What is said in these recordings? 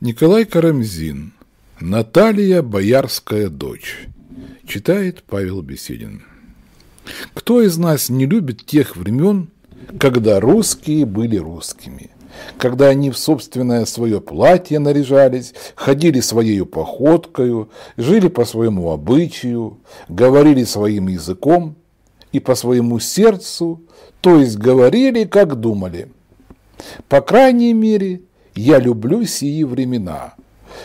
Николай Карамзин. Наталья Боярская дочь. Читает Павел Беседин. Кто из нас не любит тех времен, когда русские были русскими? когда они в собственное свое платье наряжались, ходили своею походкою, жили по своему обычаю, говорили своим языком и по своему сердцу, то есть говорили, как думали. По крайней мере, «Я люблю сии времена».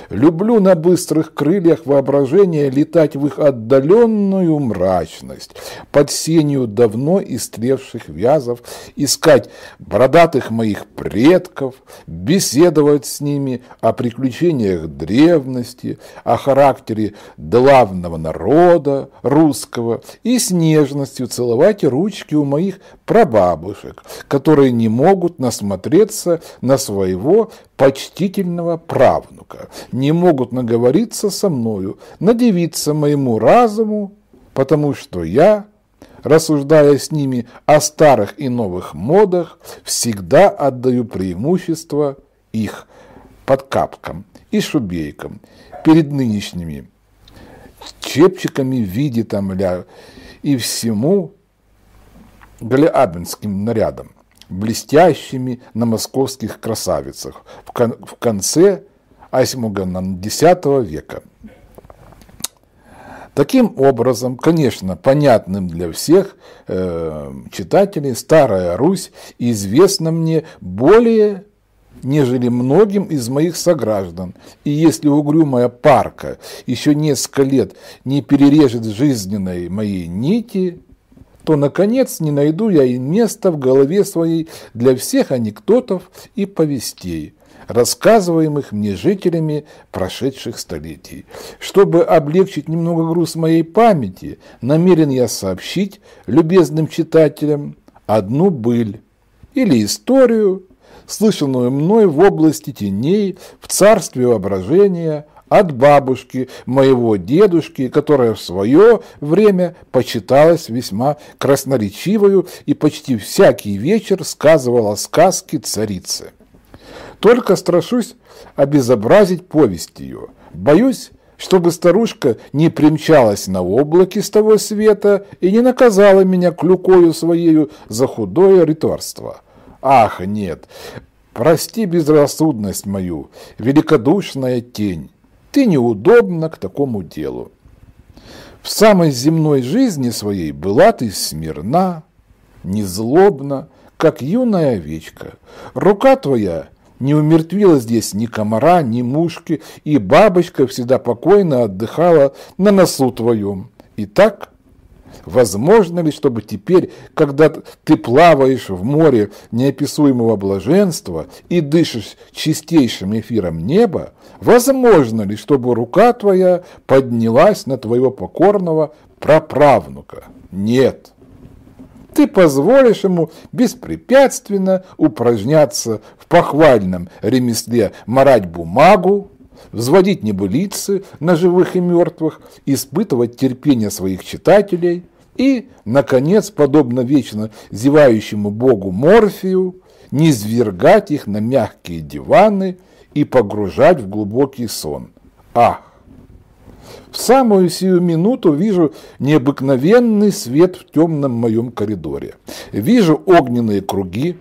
Люблю на быстрых крыльях воображения летать в их отдаленную мрачность, под сенью давно истлевших вязов, искать бородатых моих предков, беседовать с ними о приключениях древности, о характере главного народа русского и с нежностью целовать ручки у моих прабабушек, которые не могут насмотреться на своего почтительного правнука, не могут наговориться со мною, надевиться моему разуму, потому что я, рассуждая с ними о старых и новых модах, всегда отдаю преимущество их подкапкам и шубейкам перед нынешними чепчиками в виде там ля и всему глеабинским нарядом блестящими на московских красавицах в, конце Айсмугана века. Таким образом, конечно, понятным для всех э, читателей Старая Русь известна мне более нежели многим из моих сограждан. И если угрюмая парка еще несколько лет не перережет жизненной моей нити, то, наконец, не найду я и места в голове своей для всех анекдотов и повестей, рассказываемых мне жителями прошедших столетий. Чтобы облегчить немного груз моей памяти, намерен я сообщить любезным читателям одну быль или историю, слышанную мной в области теней, в царстве воображения, от бабушки, моего дедушки, которая в свое время почиталась весьма красноречивою и почти всякий вечер сказывала сказки царицы. Только страшусь обезобразить повесть ее. Боюсь, чтобы старушка не примчалась на облаке с того света и не наказала меня клюкою своею за худое ритворство. Ах, нет, прости безрассудность мою, великодушная тень, ты неудобна к такому делу. В самой земной жизни своей была ты смирна, незлобна, как юная овечка. Рука твоя не умертвила здесь ни комара, ни мушки, и бабочка всегда покойно отдыхала на носу твоем. И так Возможно ли, чтобы теперь, когда ты плаваешь в море неописуемого блаженства и дышишь чистейшим эфиром неба, возможно ли, чтобы рука твоя поднялась на твоего покорного праправнука? Нет ты позволишь ему беспрепятственно упражняться в похвальном ремесле морать бумагу, взводить небылицы на живых и мертвых, испытывать терпение своих читателей, и, наконец, подобно вечно зевающему богу Морфию, низвергать их на мягкие диваны и погружать в глубокий сон. Ах! В самую сию минуту вижу необыкновенный свет в темном моем коридоре. Вижу огненные круги,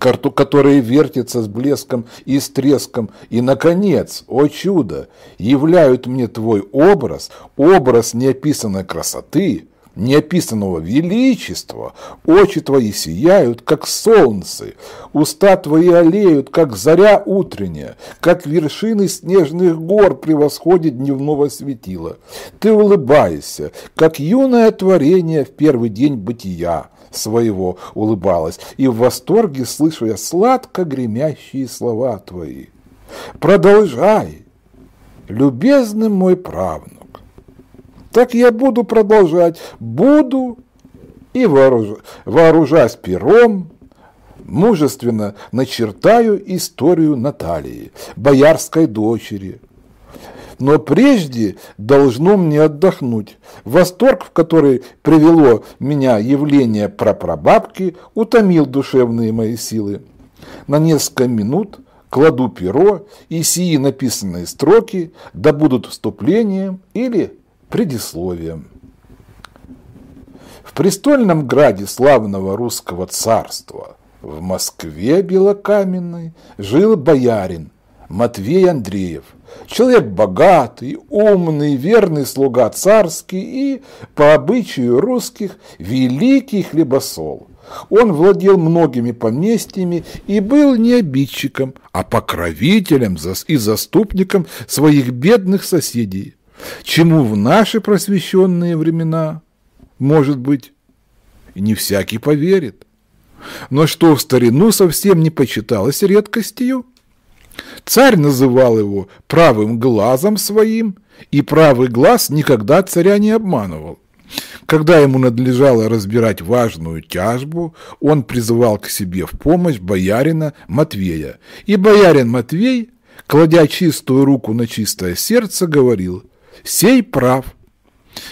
которые вертятся с блеском и с треском, и, наконец, о чудо, являют мне твой образ, образ неописанной красоты – неописанного величества, очи твои сияют, как солнце, уста твои олеют, как заря утренняя, как вершины снежных гор превосходит дневного светила. Ты улыбаешься, как юное творение в первый день бытия своего улыбалась, и в восторге слышу я сладко гремящие слова твои. Продолжай, любезный мой правнук. Так я буду продолжать, буду и вооружа, вооружаясь пером, мужественно начертаю историю Натальи, боярской дочери. Но прежде должно мне отдохнуть. Восторг, в который привело меня явление прапрабабки, утомил душевные мои силы. На несколько минут кладу перо, и сии написанные строки да будут вступлением или Предисловие. В престольном граде славного русского царства, в Москве белокаменной, жил боярин Матвей Андреев, человек богатый, умный, верный слуга царский и, по обычаю русских, великий хлебосол. Он владел многими поместьями и был не обидчиком, а покровителем и заступником своих бедных соседей чему в наши просвещенные времена, может быть, не всякий поверит. Но что в старину совсем не почиталось редкостью. Царь называл его правым глазом своим, и правый глаз никогда царя не обманывал. Когда ему надлежало разбирать важную тяжбу, он призывал к себе в помощь боярина Матвея. И боярин Матвей, кладя чистую руку на чистое сердце, говорил сей прав.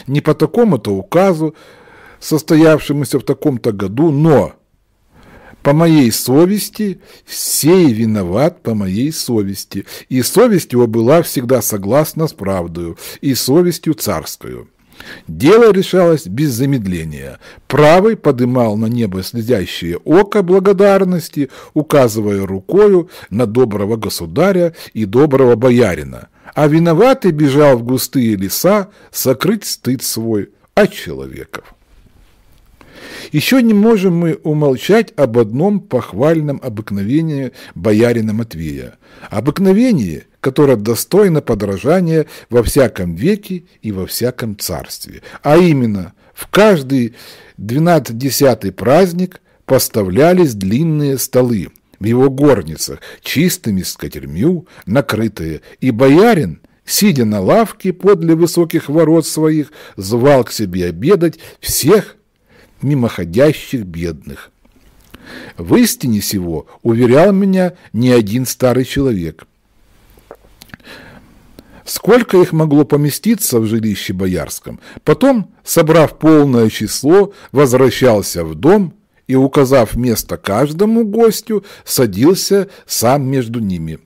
Не по такому-то указу, состоявшемуся в таком-то году, но по моей совести, сей виноват по моей совести. И совесть его была всегда согласна с правдою, и совестью царскую. Дело решалось без замедления. Правый подымал на небо следящее око благодарности, указывая рукою на доброго государя и доброго боярина – а виноватый бежал в густые леса сокрыть стыд свой от человеков. Еще не можем мы умолчать об одном похвальном обыкновении боярина Матвея. Обыкновении, которое достойно подражания во всяком веке и во всяком царстве. А именно, в каждый двенадцатидесятый праздник поставлялись длинные столы – в его горницах, чистыми скатермю, накрытые, и боярин, сидя на лавке подле высоких ворот своих, звал к себе обедать всех мимоходящих бедных. В истине сего уверял меня не один старый человек. Сколько их могло поместиться в жилище боярском? Потом, собрав полное число, возвращался в дом – и, указав место каждому гостю, садился сам между ними.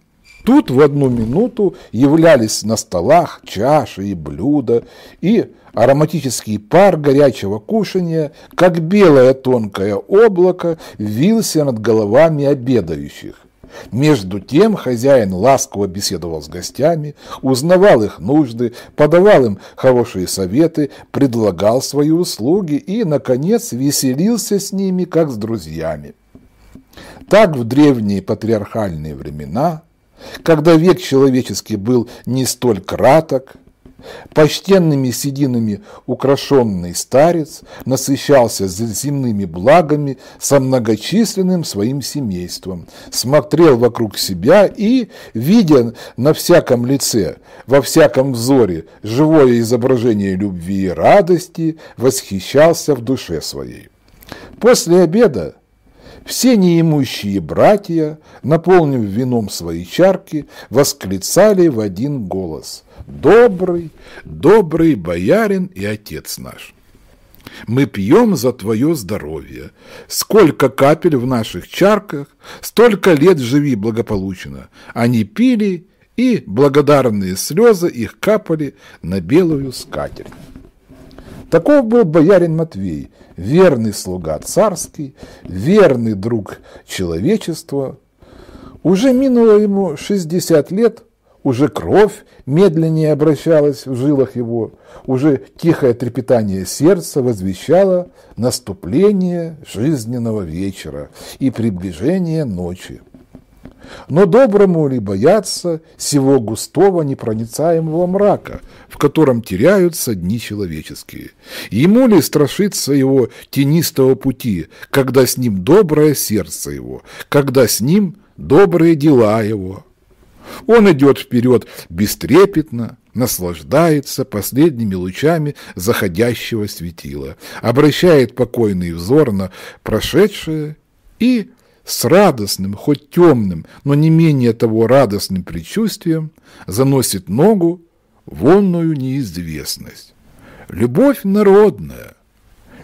Тут в одну минуту являлись на столах чаши и блюда, и ароматический пар горячего кушания, как белое тонкое облако, вился над головами обедающих. Между тем хозяин ласково беседовал с гостями, узнавал их нужды, подавал им хорошие советы, предлагал свои услуги и, наконец, веселился с ними, как с друзьями. Так в древние патриархальные времена, когда век человеческий был не столь краток, Почтенными сединами украшенный старец насыщался земными благами со многочисленным своим семейством, смотрел вокруг себя и, видя на всяком лице, во всяком взоре живое изображение любви и радости, восхищался в душе своей. После обеда все неимущие братья, наполнив вином свои чарки, восклицали в один голос «Добрый, добрый боярин и отец наш!» Мы пьем за твое здоровье. Сколько капель в наших чарках, столько лет живи благополучно. Они пили, и благодарные слезы их капали на белую скатерть. Таков был боярин Матвей, верный слуга царский, верный друг человечества. Уже минуло ему 60 лет, уже кровь медленнее обращалась в жилах его, уже тихое трепетание сердца возвещало наступление жизненного вечера и приближение ночи но доброму ли бояться сего густого непроницаемого мрака, в котором теряются дни человеческие? Ему ли страшиться его тенистого пути, когда с ним доброе сердце его, когда с ним добрые дела его? Он идет вперед бестрепетно, наслаждается последними лучами заходящего светила, обращает покойный взор на прошедшее и с радостным, хоть темным, но не менее того радостным предчувствием заносит ногу в онную неизвестность. Любовь народная,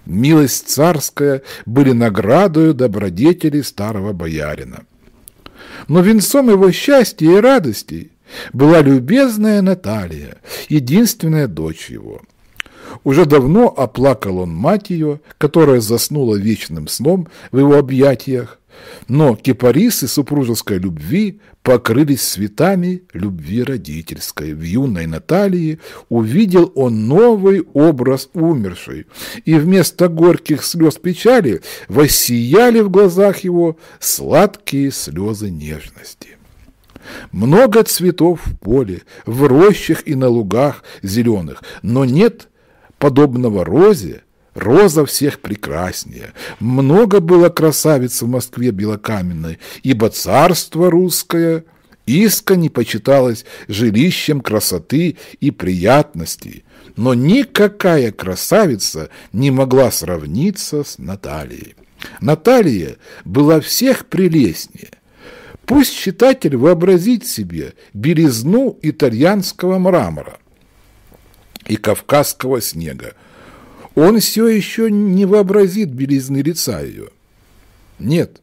милость царская были наградою добродетелей старого боярина. Но венцом его счастья и радостей была любезная Наталья, единственная дочь его – уже давно оплакал он мать ее, которая заснула вечным сном в его объятиях, но кипарисы супружеской любви покрылись цветами любви родительской. В юной Наталии увидел он новый образ умершей, и вместо горьких слез печали воссияли в глазах его сладкие слезы нежности. Много цветов в поле, в рощах и на лугах зеленых, но нет подобного розе, Роза всех прекраснее. Много было красавиц в Москве белокаменной, ибо царство русское искренне почиталось жилищем красоты и приятностей. Но никакая красавица не могла сравниться с Натальей. Наталья была всех прелестнее. Пусть читатель вообразит себе белизну итальянского мрамора и кавказского снега, он все еще не вообразит белизны лица ее. Нет.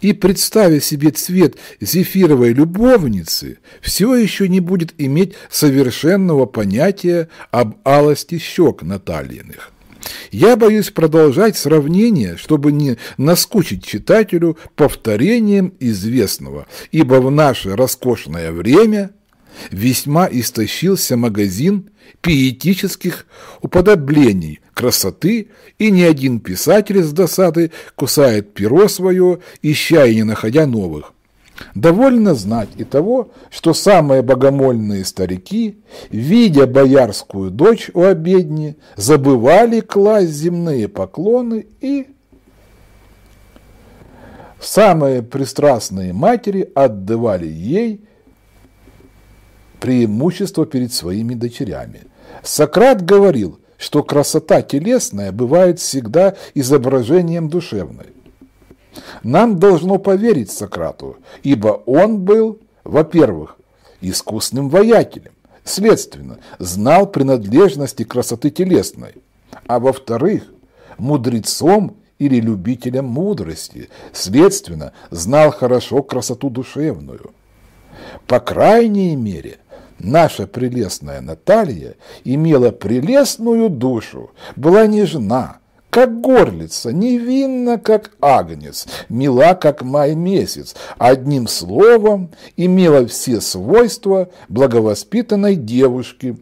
И, представив себе цвет зефировой любовницы, все еще не будет иметь совершенного понятия об алости щек Натальиных. Я боюсь продолжать сравнение, чтобы не наскучить читателю повторением известного, ибо в наше роскошное время весьма истощился магазин пиетических уподоблений красоты, и ни один писатель с досады кусает перо свое, ища и не находя новых. Довольно знать и того, что самые богомольные старики, видя боярскую дочь у обедни, забывали класть земные поклоны и... Самые пристрастные матери отдавали ей преимущество перед своими дочерями. Сократ говорил, что красота телесная бывает всегда изображением душевной. Нам должно поверить Сократу, ибо он был, во-первых, искусным воятелем, следственно, знал принадлежности красоты телесной, а во-вторых, мудрецом или любителем мудрости, следственно, знал хорошо красоту душевную. По крайней мере, Наша прелестная Наталья имела прелестную душу, была нежна, как горлица, невинна, как агнец, мила, как май месяц, одним словом имела все свойства благовоспитанной девушки,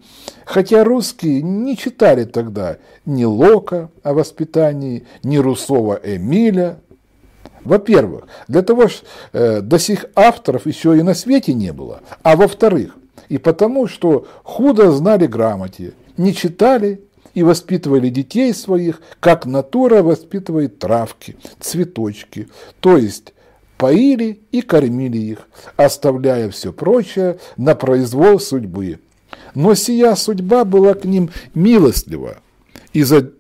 хотя русские не читали тогда ни Лока о воспитании, ни Русова Эмиля, во-первых, для того, что э, до сих авторов еще и на свете не было. А во-вторых, и потому, что худо знали грамоте, не читали и воспитывали детей своих, как натура воспитывает травки, цветочки, то есть поили и кормили их, оставляя все прочее на произвол судьбы. Но сия судьба была к ним милостлива, и за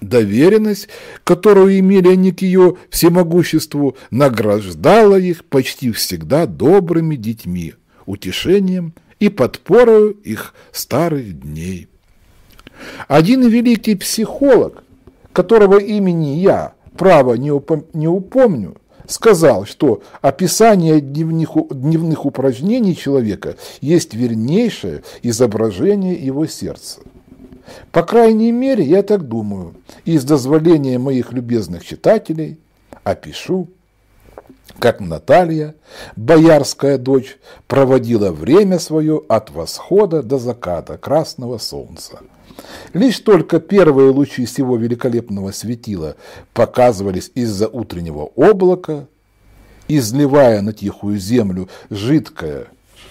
доверенность, которую имели они к ее всемогуществу, награждала их почти всегда добрыми детьми – утешением и подпорою их старых дней. Один великий психолог, которого имени я, право, не, упом- не упомню, сказал, что описание дневных, дневных упражнений человека есть вернейшее изображение его сердца. По крайней мере, я так думаю, и с дозволения моих любезных читателей опишу как Наталья, боярская дочь, проводила время свое от восхода до заката красного солнца. Лишь только первые лучи всего великолепного светила показывались из-за утреннего облака, изливая на тихую землю жидкое,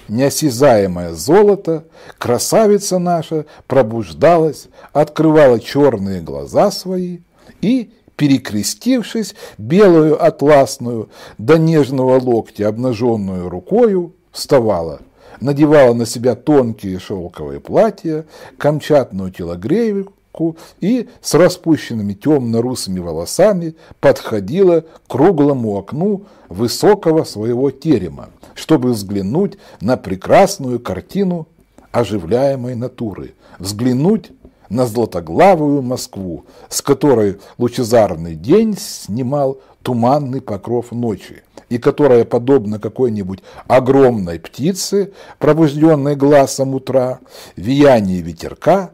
неосязаемое золото, красавица наша пробуждалась, открывала черные глаза свои и перекрестившись, белую атласную до нежного локтя, обнаженную рукою, вставала – надевала на себя тонкие шелковые платья, камчатную телогрейку и с распущенными темно-русыми волосами подходила к круглому окну высокого своего терема, чтобы взглянуть на прекрасную картину оживляемой натуры, взглянуть на златоглавую Москву, с которой лучезарный день снимал туманный покров ночи, и которая, подобно какой-нибудь огромной птице, пробужденной глазом утра, вияние ветерка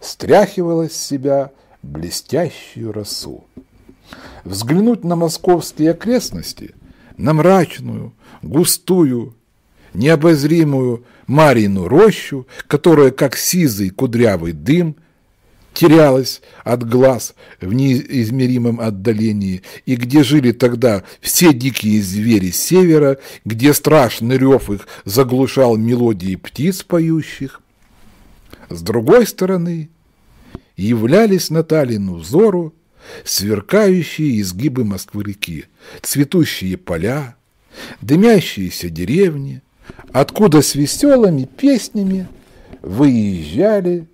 стряхивала с себя блестящую росу. Взглянуть на московские окрестности, на мрачную, густую, необозримую Марину рощу, которая, как сизый кудрявый дым – терялась от глаз в неизмеримом отдалении, и где жили тогда все дикие звери севера, где страшный рев их заглушал мелодии птиц поющих. С другой стороны, являлись Наталину взору сверкающие изгибы Москвы-реки, цветущие поля, дымящиеся деревни, откуда с веселыми песнями выезжали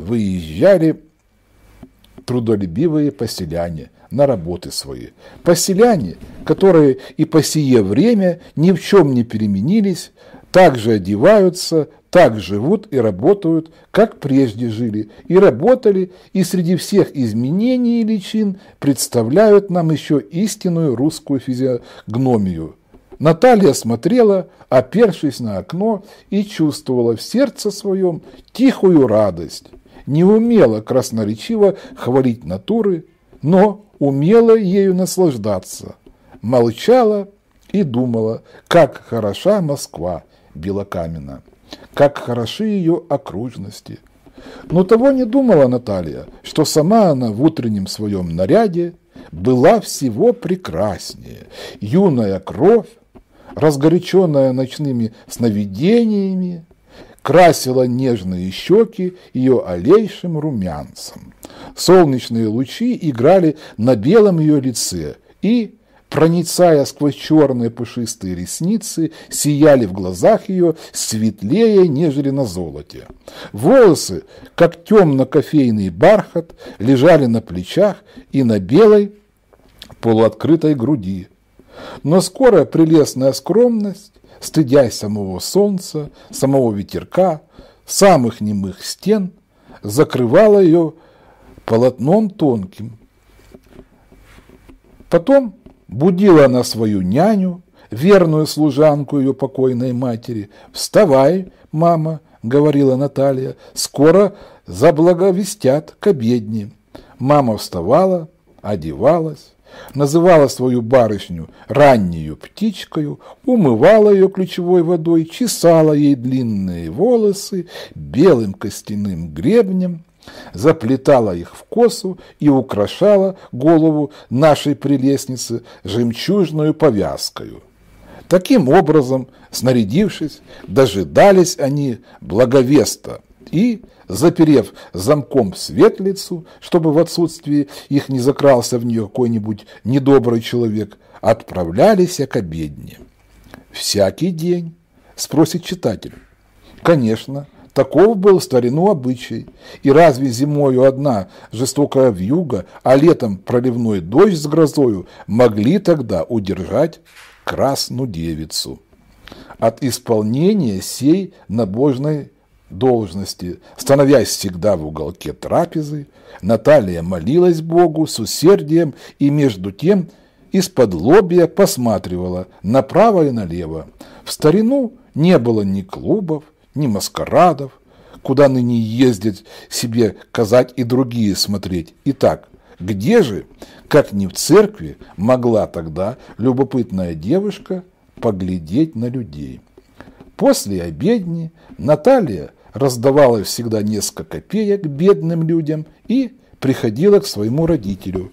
выезжали трудолюбивые поселяне на работы свои. Поселяне, которые и по сие время ни в чем не переменились, так же одеваются, так живут и работают, как прежде жили и работали, и среди всех изменений и личин представляют нам еще истинную русскую физиогномию. Наталья смотрела, опершись на окно, и чувствовала в сердце своем тихую радость не умела красноречиво хвалить натуры, но умела ею наслаждаться, молчала и думала, как хороша Москва белокамена, как хороши ее окружности. Но того не думала Наталья, что сама она в утреннем своем наряде была всего прекраснее. Юная кровь, разгоряченная ночными сновидениями, красила нежные щеки ее алейшим румянцем. Солнечные лучи играли на белом ее лице и, проницая сквозь черные пушистые ресницы, сияли в глазах ее светлее, нежели на золоте. Волосы, как темно-кофейный бархат, лежали на плечах и на белой полуоткрытой груди. Но скоро прелестная скромность стыдясь самого солнца, самого ветерка, самых немых стен, закрывала ее полотном тонким. Потом будила она свою няню, верную служанку ее покойной матери. «Вставай, мама!» – говорила Наталья. «Скоро заблаговестят к обедне». Мама вставала, одевалась, называла свою барышню раннюю птичкою, умывала ее ключевой водой, чесала ей длинные волосы белым костяным гребнем, заплетала их в косу и украшала голову нашей прелестницы жемчужную повязкою. Таким образом, снарядившись, дожидались они благовеста – и, заперев замком светлицу, чтобы в отсутствии их не закрался в нее какой-нибудь недобрый человек, отправлялись к обедне. «Всякий день?» – спросит читатель. «Конечно». Таков был в старину обычай. И разве зимою одна жестокая вьюга, а летом проливной дождь с грозою могли тогда удержать красную девицу? От исполнения сей набожной должности, становясь всегда в уголке трапезы, Наталья молилась Богу с усердием и между тем из-под лобья посматривала направо и налево. В старину не было ни клубов, ни маскарадов, куда ныне ездить себе казать и другие смотреть. Итак, где же, как ни в церкви, могла тогда любопытная девушка поглядеть на людей? После обедни Наталья раздавала всегда несколько копеек бедным людям и приходила к своему родителю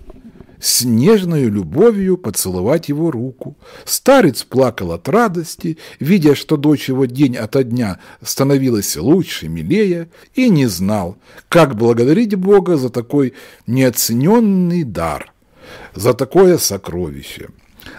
с нежной любовью поцеловать его руку. Старец плакал от радости, видя, что дочь его день ото дня становилась лучше, милее, и не знал, как благодарить Бога за такой неоцененный дар, за такое сокровище.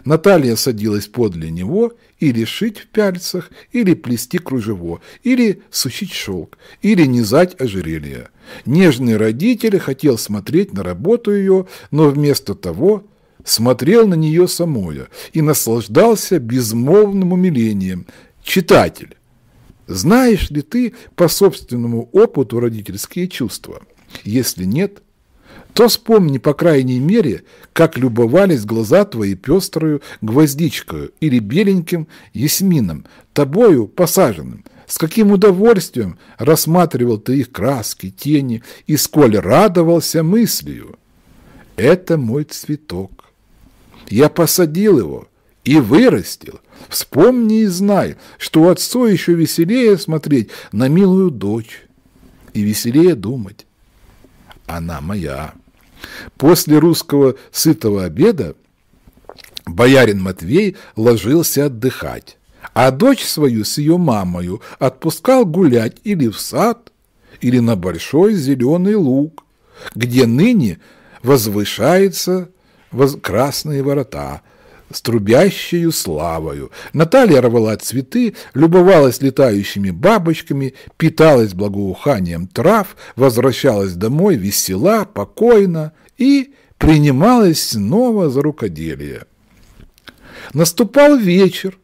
Наталья садилась подле него или шить в пяльцах, или плести кружево, или сушить шелк, или низать ожерелье. Нежный родитель хотел смотреть на работу ее, но вместо того смотрел на нее самое и наслаждался безмолвным умилением. Читатель, знаешь ли ты по собственному опыту родительские чувства? Если нет – то вспомни, по крайней мере, как любовались глаза твои пестрою гвоздичкою или беленьким ясмином, тобою посаженным. С каким удовольствием рассматривал ты их краски, тени, и сколь радовался мыслью. Это мой цветок. Я посадил его и вырастил. Вспомни и знай, что у отцу еще веселее смотреть на милую дочь и веселее думать. Она моя. После русского сытого обеда боярин Матвей ложился отдыхать, а дочь свою с ее мамою отпускал гулять или в сад, или на большой зеленый луг, где ныне возвышаются воз... красные ворота – с трубящею славою. Наталья рвала цветы, любовалась летающими бабочками, питалась благоуханием трав, возвращалась домой весела, покойно и принималась снова за рукоделие. Наступал вечер,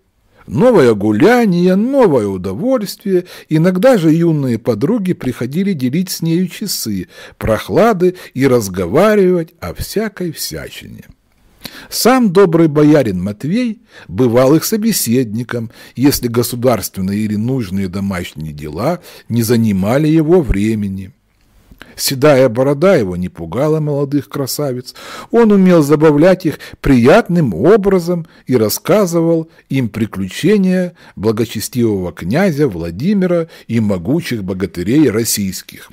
новое гуляние, новое удовольствие. Иногда же юные подруги приходили делить с нею часы, прохлады и разговаривать о всякой всячине. Сам добрый боярин Матвей бывал их собеседником, если государственные или нужные домашние дела не занимали его времени. Седая борода его не пугала молодых красавиц. Он умел забавлять их приятным образом и рассказывал им приключения благочестивого князя Владимира и могучих богатырей российских.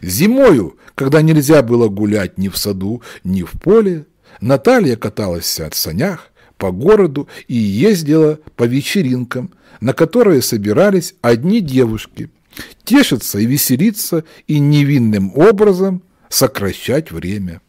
Зимою, когда нельзя было гулять ни в саду, ни в поле, Наталья каталась от санях по городу и ездила по вечеринкам, на которые собирались одни девушки, тешиться и веселиться и невинным образом сокращать время.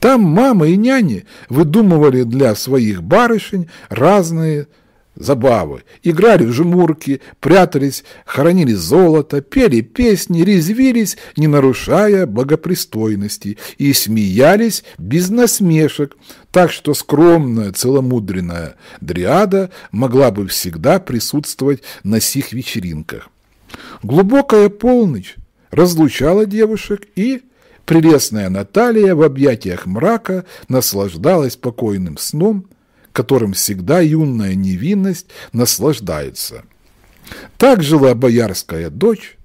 Там мамы и няни выдумывали для своих барышень разные забавы. Играли в жмурки, прятались, хоронили золото, пели песни, резвились, не нарушая благопристойности, и смеялись без насмешек, так что скромная, целомудренная дриада могла бы всегда присутствовать на сих вечеринках. Глубокая полночь разлучала девушек и Прелестная Наталья в объятиях мрака наслаждалась покойным сном которым всегда юная невинность наслаждается. Так жила боярская дочь,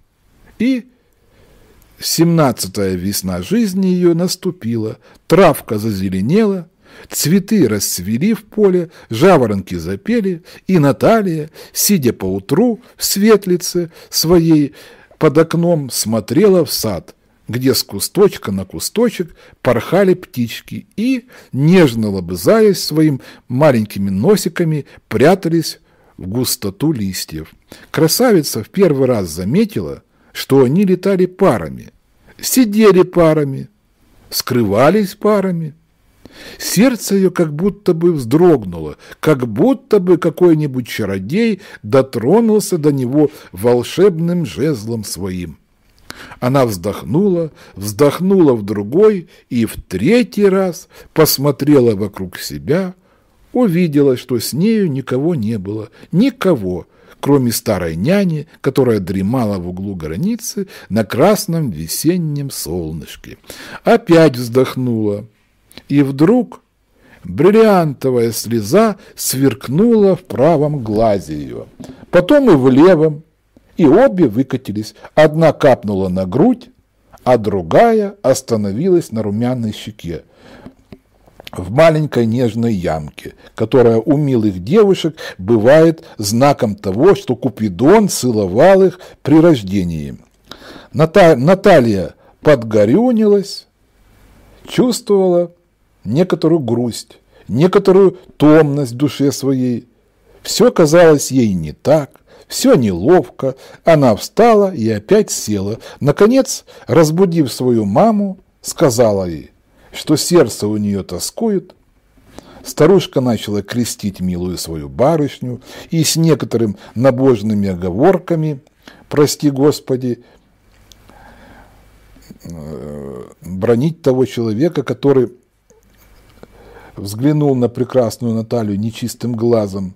и семнадцатая весна жизни ее наступила, травка зазеленела, цветы расцвели в поле, жаворонки запели, и Наталья, сидя поутру в светлице своей, под окном смотрела в сад, где с кусточка на кусточек порхали птички и, нежно лобызаясь своим маленькими носиками, прятались в густоту листьев. Красавица в первый раз заметила, что они летали парами, сидели парами, скрывались парами. Сердце ее как будто бы вздрогнуло, как будто бы какой-нибудь чародей дотронулся до него волшебным жезлом своим. Она вздохнула, вздохнула в другой и в третий раз посмотрела вокруг себя, увидела, что с нею никого не было, никого, кроме старой няни, которая дремала в углу границы на красном весеннем солнышке. Опять вздохнула. И вдруг бриллиантовая слеза сверкнула в правом глазе ее, потом и в левом, и обе выкатились. Одна капнула на грудь, а другая остановилась на румяной щеке в маленькой нежной ямке, которая у милых девушек бывает знаком того, что Купидон целовал их при рождении. Ната Наталья подгорюнилась, чувствовала некоторую грусть, некоторую томность в душе своей. Все казалось ей не так, все неловко. Она встала и опять села. Наконец, разбудив свою маму, сказала ей, что сердце у нее тоскует. Старушка начала крестить милую свою барышню и с некоторым набожными оговорками «Прости, Господи!» э, бронить того человека, который взглянул на прекрасную Наталью нечистым глазом,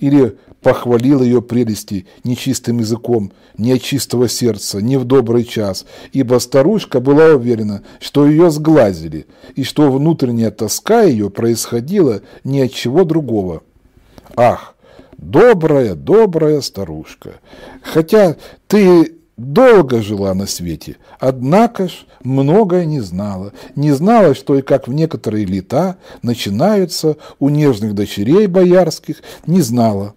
или похвалил ее прелести нечистым языком, не от чистого сердца, не в добрый час, ибо старушка была уверена, что ее сглазили, и что внутренняя тоска ее происходила ни от чего другого. Ах, добрая, добрая старушка, хотя ты долго жила на свете, однако ж многое не знала. Не знала, что и как в некоторые лета начинаются у нежных дочерей боярских, не знала.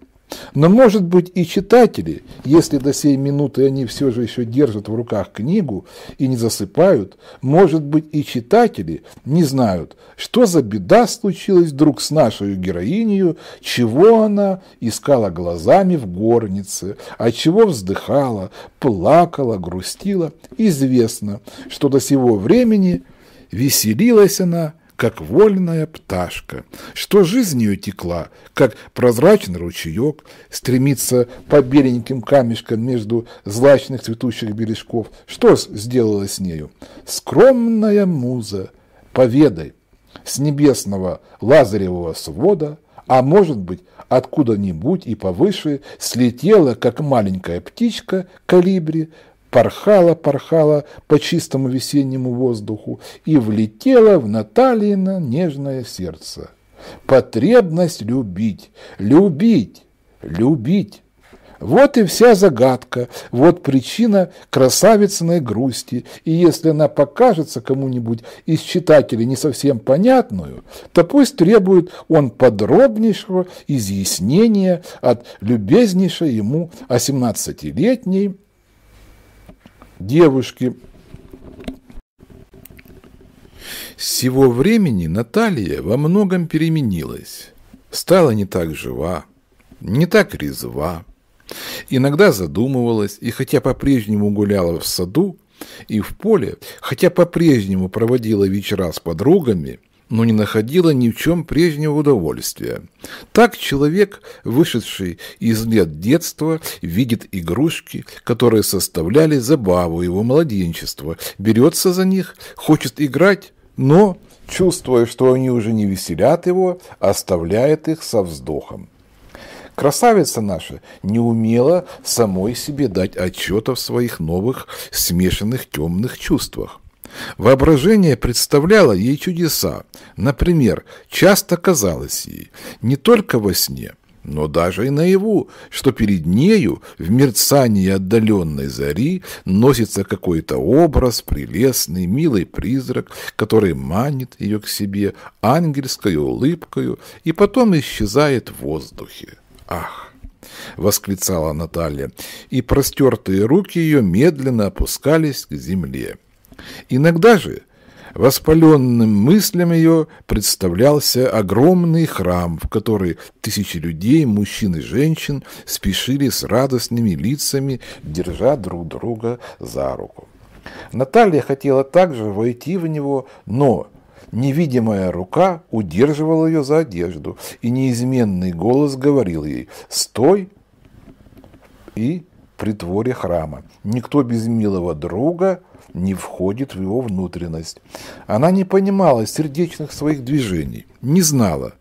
Но, может быть, и читатели, если до сей минуты они все же еще держат в руках книгу и не засыпают, может быть, и читатели не знают, что за беда случилась вдруг с нашей героиней, чего она искала глазами в горнице, а чего вздыхала, плакала, грустила. Известно, что до сего времени веселилась она – как вольная пташка, что жизнью текла, как прозрачный ручеек, стремится по беленьким камешкам между злачных цветущих бережков. Что сделала с нею? Скромная муза, поведай, с небесного лазаревого свода, а может быть, откуда-нибудь и повыше, слетела, как маленькая птичка калибри, порхала, порхала по чистому весеннему воздуху и влетела в Натальина нежное сердце. Потребность любить, любить, любить. Вот и вся загадка, вот причина красавицыной грусти, и если она покажется кому-нибудь из читателей не совсем понятную, то пусть требует он подробнейшего изъяснения от любезнейшей ему 18-летней девушки. С сего времени Наталья во многом переменилась. Стала не так жива, не так резва. Иногда задумывалась, и хотя по-прежнему гуляла в саду и в поле, хотя по-прежнему проводила вечера с подругами – но не находила ни в чем прежнего удовольствия. Так человек, вышедший из лет детства, видит игрушки, которые составляли забаву его младенчества, берется за них, хочет играть, но, чувствуя, что они уже не веселят его, оставляет их со вздохом. Красавица наша не умела самой себе дать отчета в своих новых смешанных темных чувствах. Воображение представляло ей чудеса. Например, часто казалось ей, не только во сне, но даже и наяву, что перед нею в мерцании отдаленной зари носится какой-то образ, прелестный, милый призрак, который манит ее к себе ангельской улыбкою и потом исчезает в воздухе. Ах! — восклицала Наталья, и простертые руки ее медленно опускались к земле. Иногда же воспаленным мыслям ее представлялся огромный храм, в который тысячи людей, мужчин и женщин, спешили с радостными лицами, держа друг друга за руку. Наталья хотела также войти в него, но невидимая рука удерживала ее за одежду, и неизменный голос говорил ей «Стой!» и притворе храма. Никто без милого друга – не входит в его внутренность. Она не понимала сердечных своих движений, не знала,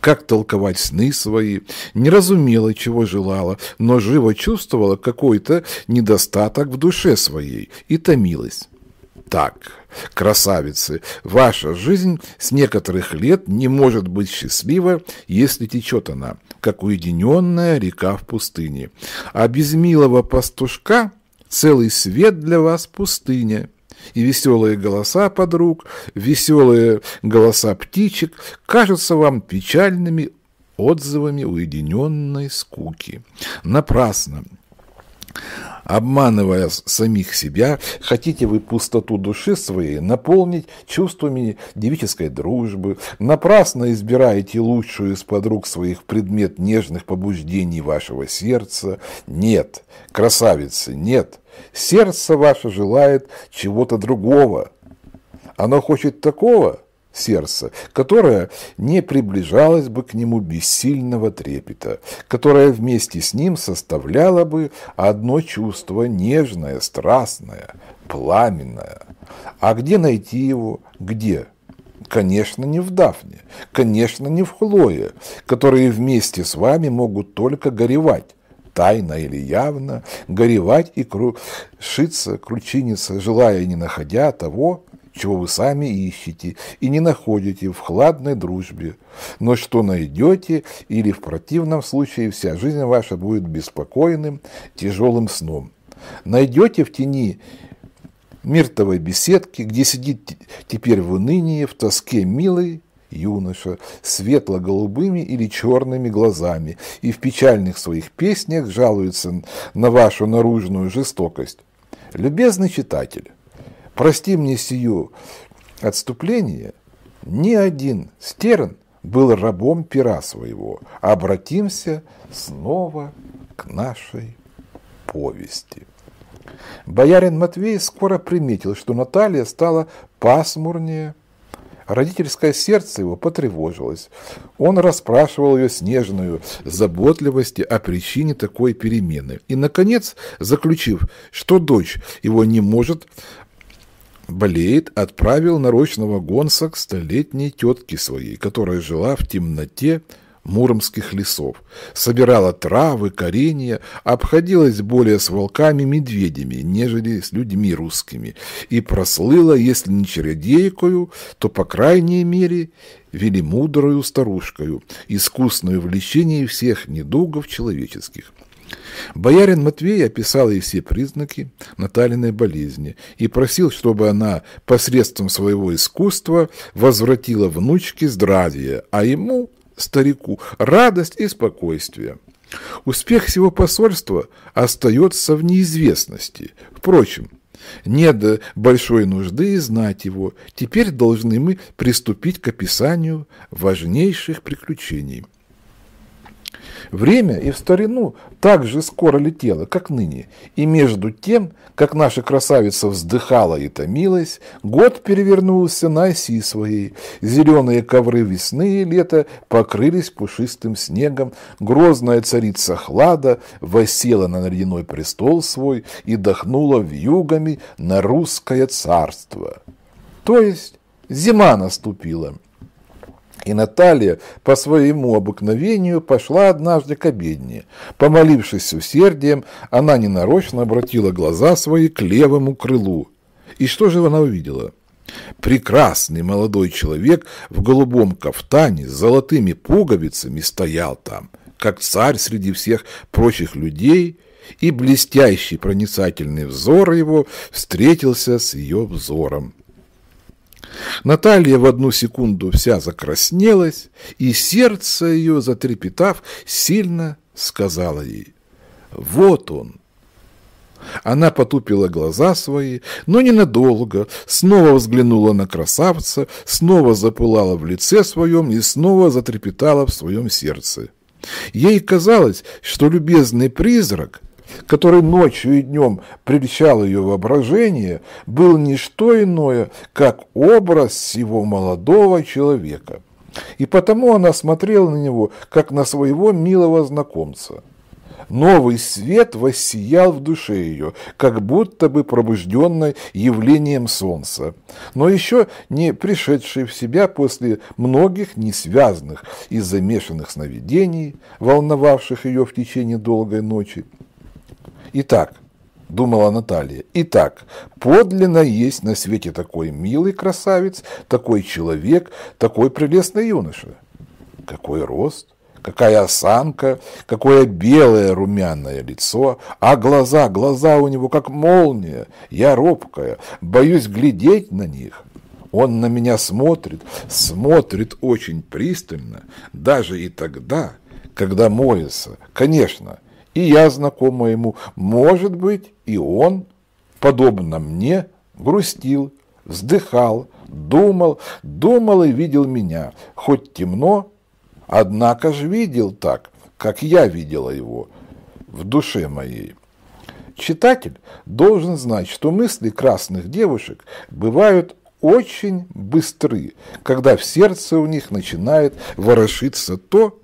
как толковать сны свои, не разумела, чего желала, но живо чувствовала какой-то недостаток в душе своей и томилась. Так, красавицы, ваша жизнь с некоторых лет не может быть счастлива, если течет она, как уединенная река в пустыне. А без милого пастушка – Целый свет для вас – пустыня. И веселые голоса подруг, веселые голоса птичек кажутся вам печальными отзывами уединенной скуки. Напрасно обманывая самих себя, хотите вы пустоту души своей наполнить чувствами девической дружбы, напрасно избираете лучшую из подруг своих предмет нежных побуждений вашего сердца. Нет, красавицы, нет. Сердце ваше желает чего-то другого. Оно хочет такого – сердца, которое не приближалось бы к нему без сильного трепета, которое вместе с ним составляло бы одно чувство нежное, страстное, пламенное. А где найти его? Где? Конечно, не в Дафне, конечно, не в Хлое, которые вместе с вами могут только горевать, тайно или явно, горевать и крушиться, кручиниться, желая и не находя того, чего вы сами ищете и не находите в хладной дружбе, но что найдете, или в противном случае вся жизнь ваша будет беспокойным, тяжелым сном. Найдете в тени миртовой беседки, где сидит теперь в унынии, в тоске милый юноша, светло-голубыми или черными глазами, и в печальных своих песнях жалуется на вашу наружную жестокость. Любезный читатель, Прости мне сию отступление, ни один стерн был рабом пера своего. Обратимся снова к нашей повести. Боярин Матвей скоро приметил, что Наталья стала пасмурнее. Родительское сердце его потревожилось. Он расспрашивал ее с нежной заботливостью о причине такой перемены. И, наконец, заключив, что дочь его не может болеет, отправил нарочного гонца к столетней тетке своей, которая жила в темноте муромских лесов. Собирала травы, коренья, обходилась более с волками-медведями, нежели с людьми русскими, и прослыла, если не чередейкою, то, по крайней мере, велимудрою старушкою, искусную в лечении всех недугов человеческих. Боярин Матвей описал ей все признаки Наталиной болезни и просил, чтобы она посредством своего искусства возвратила внучке здравие, а ему, старику, радость и спокойствие. Успех всего посольства остается в неизвестности. Впрочем, нет большой нужды знать его. Теперь должны мы приступить к описанию важнейших приключений. Время и в старину так же скоро летело, как ныне, и между тем, как наша красавица вздыхала и томилась, год перевернулся на оси своей. Зеленые ковры весны и лета покрылись пушистым снегом, грозная царица Хлада восела на ледяной престол свой и дохнула вьюгами на русское царство. То есть зима наступила – и Наталья по своему обыкновению пошла однажды к обедне. Помолившись с усердием, она ненарочно обратила глаза свои к левому крылу. И что же она увидела? Прекрасный молодой человек в голубом кафтане с золотыми пуговицами стоял там, как царь среди всех прочих людей, и блестящий проницательный взор его встретился с ее взором. Наталья в одну секунду вся закраснелась, и сердце ее, затрепетав, сильно сказала ей «Вот он!». Она потупила глаза свои, но ненадолго, снова взглянула на красавца, снова запылала в лице своем и снова затрепетала в своем сердце. Ей казалось, что любезный призрак который ночью и днем прельщал ее воображение, был не что иное, как образ всего молодого человека. И потому она смотрела на него, как на своего милого знакомца. Новый свет воссиял в душе ее, как будто бы пробужденной явлением солнца, но еще не пришедшей в себя после многих несвязанных и замешанных сновидений, волновавших ее в течение долгой ночи. Итак, думала Наталья, итак, подлинно есть на свете такой милый красавец, такой человек, такой прелестный юноша. Какой рост, какая осанка, какое белое румяное лицо, а глаза, глаза у него как молния, я робкая, боюсь глядеть на них. Он на меня смотрит, смотрит очень пристально, даже и тогда, когда моется, конечно, и я знакома ему. Может быть, и он, подобно мне, грустил, вздыхал, думал, думал и видел меня. Хоть темно, однако же видел так, как я видела его в душе моей. Читатель должен знать, что мысли красных девушек бывают очень быстры, когда в сердце у них начинает ворошиться то,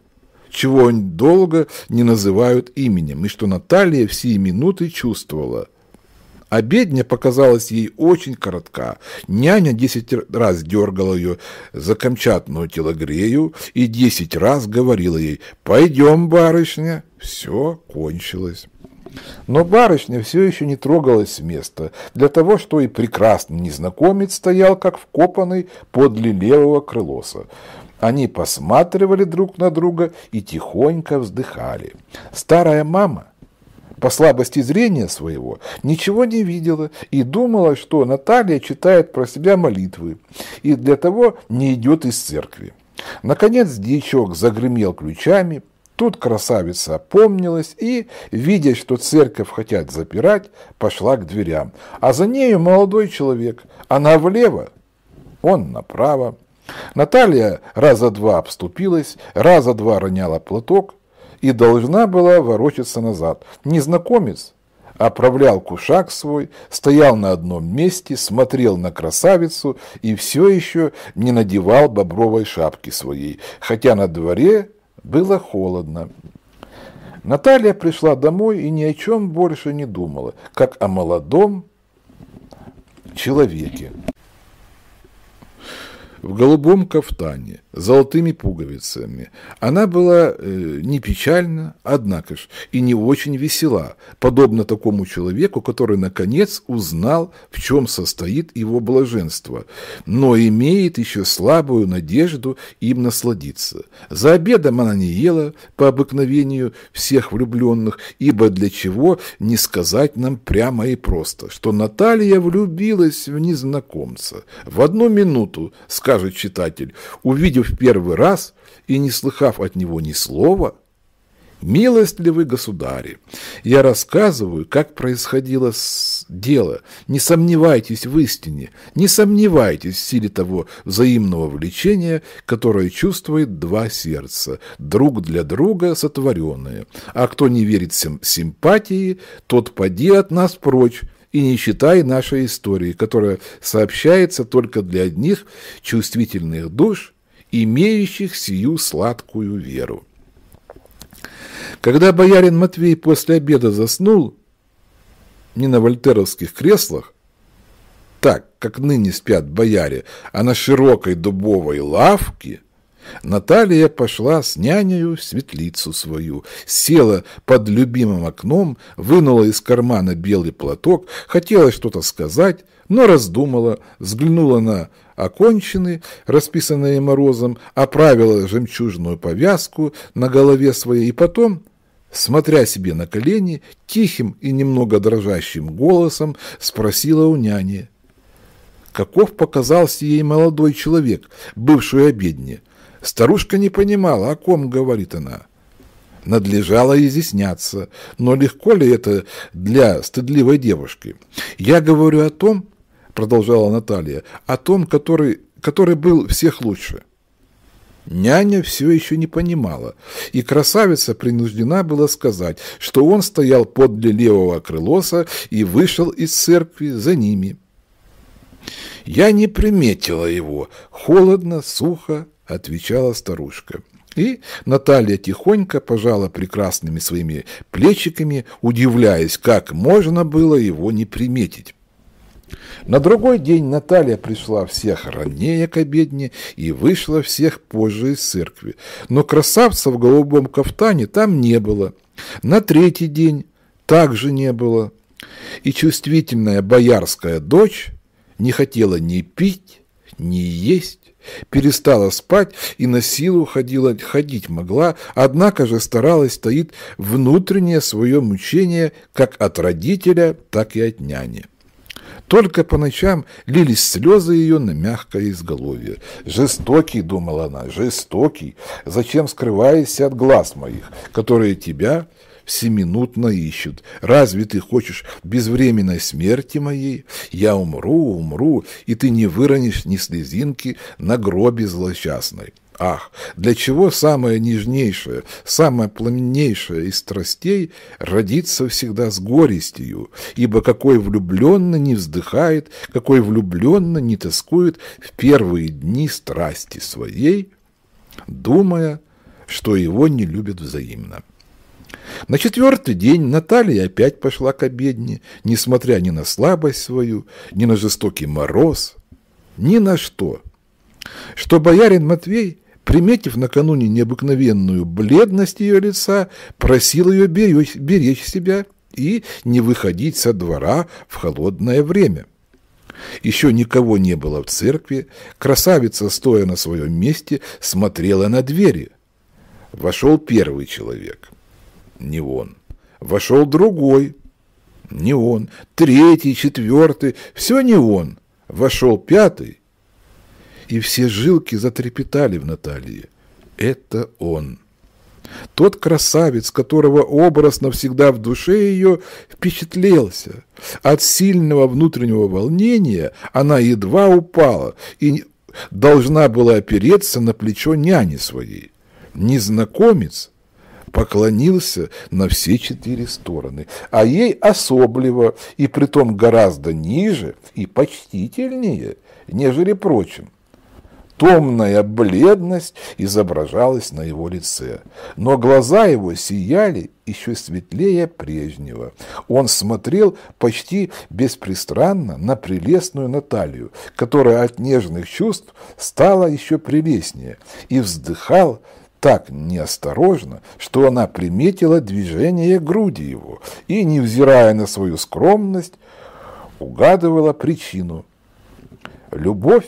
чего долго не называют именем, и что Наталья все минуты чувствовала. Обедня показалась ей очень коротка. Няня десять раз дергала ее за камчатную телогрею и десять раз говорила ей «Пойдем, барышня». Все кончилось. Но барышня все еще не трогалась с места, для того, что и прекрасный незнакомец стоял, как вкопанный, подле левого крылоса. Они посматривали друг на друга и тихонько вздыхали. Старая мама по слабости зрения своего, ничего не видела и думала, что Наталья читает про себя молитвы и для того не идет из церкви. Наконец дьячок загремел ключами, тут красавица опомнилась и, видя, что церковь хотят запирать, пошла к дверям, а за нею молодой человек, она влево, он направо. Наталья раза два обступилась, раза два роняла платок и должна была ворочаться назад. Незнакомец оправлял кушак свой, стоял на одном месте, смотрел на красавицу и все еще не надевал бобровой шапки своей, хотя на дворе было холодно. Наталья пришла домой и ни о чем больше не думала, как о молодом человеке в голубом кафтане, золотыми пуговицами. Она была э, не печальна, однако ж, и не очень весела, подобно такому человеку, который, наконец, узнал, в чем состоит его блаженство, но имеет еще слабую надежду им насладиться. За обедом она не ела, по обыкновению всех влюбленных, ибо для чего не сказать нам прямо и просто, что Наталья влюбилась в незнакомца. В одну минуту, скажет читатель, увидев Увидев первый раз и не слыхав от него ни слова, «Милостливый государи, я рассказываю, как происходило дело. Не сомневайтесь в истине, не сомневайтесь в силе того взаимного влечения, которое чувствует два сердца, друг для друга сотворенные. А кто не верит сим симпатии, тот поди от нас прочь, и не считай нашей истории, которая сообщается только для одних чувствительных душ имеющих сию сладкую веру. Когда боярин Матвей после обеда заснул, не на вольтеровских креслах, так, как ныне спят бояре, а на широкой дубовой лавке, Наталья пошла с нянею в светлицу свою, села под любимым окном, вынула из кармана белый платок, хотела что-то сказать, но раздумала, взглянула на окончены, расписанные морозом, оправила жемчужную повязку на голове своей и потом, смотря себе на колени, тихим и немного дрожащим голосом спросила у няни, каков показался ей молодой человек, бывший обедни. Старушка не понимала, о ком говорит она. Надлежало изъясняться, но легко ли это для стыдливой девушки? Я говорю о том, продолжала Наталья, о том, который, который был всех лучше. Няня все еще не понимала, и красавица принуждена была сказать, что он стоял подле левого крылоса и вышел из церкви за ними. «Я не приметила его. Холодно, сухо», — отвечала старушка. И Наталья тихонько пожала прекрасными своими плечиками, удивляясь, как можно было его не приметить. На другой день Наталья пришла всех раннее к обедне и вышла всех позже из церкви. Но красавца в голубом кафтане там не было. На третий день также не было. И чувствительная боярская дочь не хотела ни пить, ни есть, перестала спать и на силу ходила, ходить могла, однако же старалась стоит внутреннее свое мучение как от родителя, так и от няни. Только по ночам лились слезы ее на мягкое изголовье. «Жестокий», — думала она, — «жестокий, зачем скрываешься от глаз моих, которые тебя всеминутно ищут. Разве ты хочешь безвременной смерти моей? Я умру, умру, и ты не выронишь ни слезинки на гробе злосчастной» ах, для чего самое нежнейшее, самое пламеннейшее из страстей родится всегда с горестью, ибо какой влюбленно не вздыхает, какой влюбленно не тоскует в первые дни страсти своей, думая, что его не любят взаимно. На четвертый день Наталья опять пошла к обедне, несмотря ни на слабость свою, ни на жестокий мороз, ни на что. Что боярин Матвей Приметив накануне необыкновенную бледность ее лица, просил ее беречь, беречь себя и не выходить со двора в холодное время. Еще никого не было в церкви, красавица, стоя на своем месте, смотрела на двери. Вошел первый человек. Не он. Вошел другой. Не он. Третий, четвертый. Все не он. Вошел пятый и все жилки затрепетали в Наталье. Это он. Тот красавец, которого образ навсегда в душе ее впечатлелся. От сильного внутреннего волнения она едва упала и должна была опереться на плечо няни своей. Незнакомец поклонился на все четыре стороны, а ей особливо и притом гораздо ниже и почтительнее, нежели прочим. Томная бледность изображалась на его лице, но глаза его сияли еще светлее прежнего. Он смотрел почти беспристрастно на прелестную Наталью, которая от нежных чувств стала еще прелестнее, и вздыхал так неосторожно, что она приметила движение груди его и, невзирая на свою скромность, угадывала причину. Любовь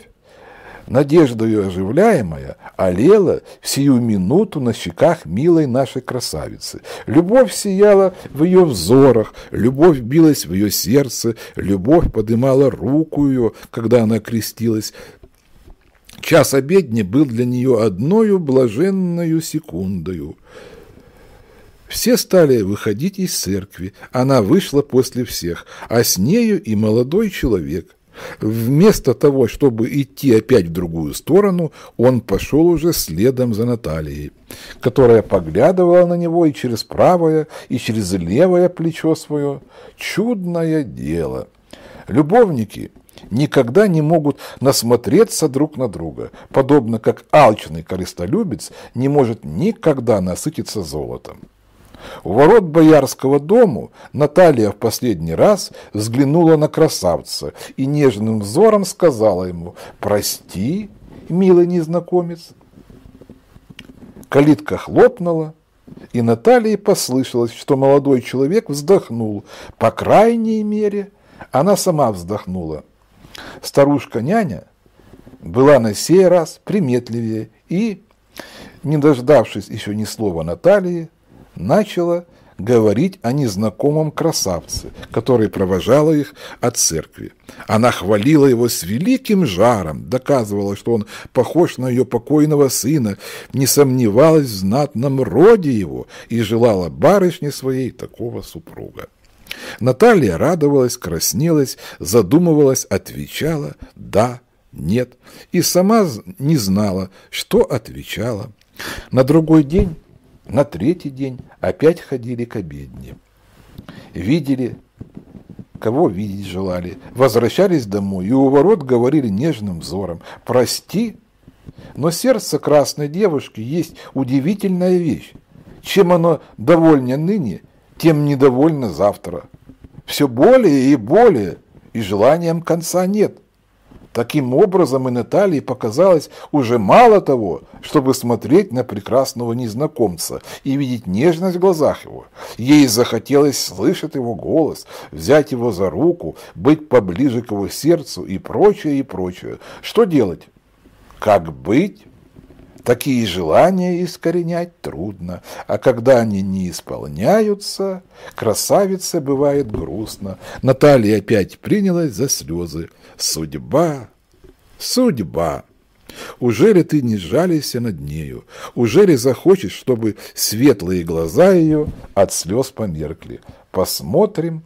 Надеждою оживляемая олела в сию минуту на щеках милой нашей красавицы. Любовь сияла в ее взорах, любовь билась в ее сердце, любовь подымала руку ее, когда она крестилась. Час обедни был для нее одною блаженною секундою. Все стали выходить из церкви, она вышла после всех, а с нею и молодой человек – Вместо того, чтобы идти опять в другую сторону, он пошел уже следом за Натальей, которая поглядывала на него и через правое, и через левое плечо свое. Чудное дело! Любовники никогда не могут насмотреться друг на друга, подобно как алчный користолюбец не может никогда насытиться золотом. У ворот боярского дому Наталья в последний раз взглянула на красавца и нежным взором сказала ему «Прости, милый незнакомец». Калитка хлопнула, и Наталье послышалось, что молодой человек вздохнул. По крайней мере, она сама вздохнула. Старушка-няня была на сей раз приметливее и, не дождавшись еще ни слова Натальи, начала говорить о незнакомом красавце, который провожала их от церкви. Она хвалила его с великим жаром, доказывала, что он похож на ее покойного сына, не сомневалась в знатном роде его и желала барышне своей такого супруга. Наталья радовалась, краснелась, задумывалась, отвечала «да», «нет» и сама не знала, что отвечала. На другой день на третий день опять ходили к обедне. Видели, кого видеть желали, возвращались домой и у ворот говорили нежным взором «Прости, но сердце красной девушки есть удивительная вещь. Чем оно довольно ныне, тем недовольно завтра. Все более и более, и желанием конца нет. Таким образом, и Наталье показалось уже мало того, чтобы смотреть на прекрасного незнакомца и видеть нежность в глазах его. Ей захотелось слышать его голос, взять его за руку, быть поближе к его сердцу и прочее, и прочее. Что делать? Как быть? Такие желания искоренять трудно, а когда они не исполняются, красавица бывает грустно. Наталья опять принялась за слезы. Судьба, судьба. Уже ли ты не жалишься над нею? Уже ли захочешь, чтобы светлые глаза ее от слез померкли? Посмотрим,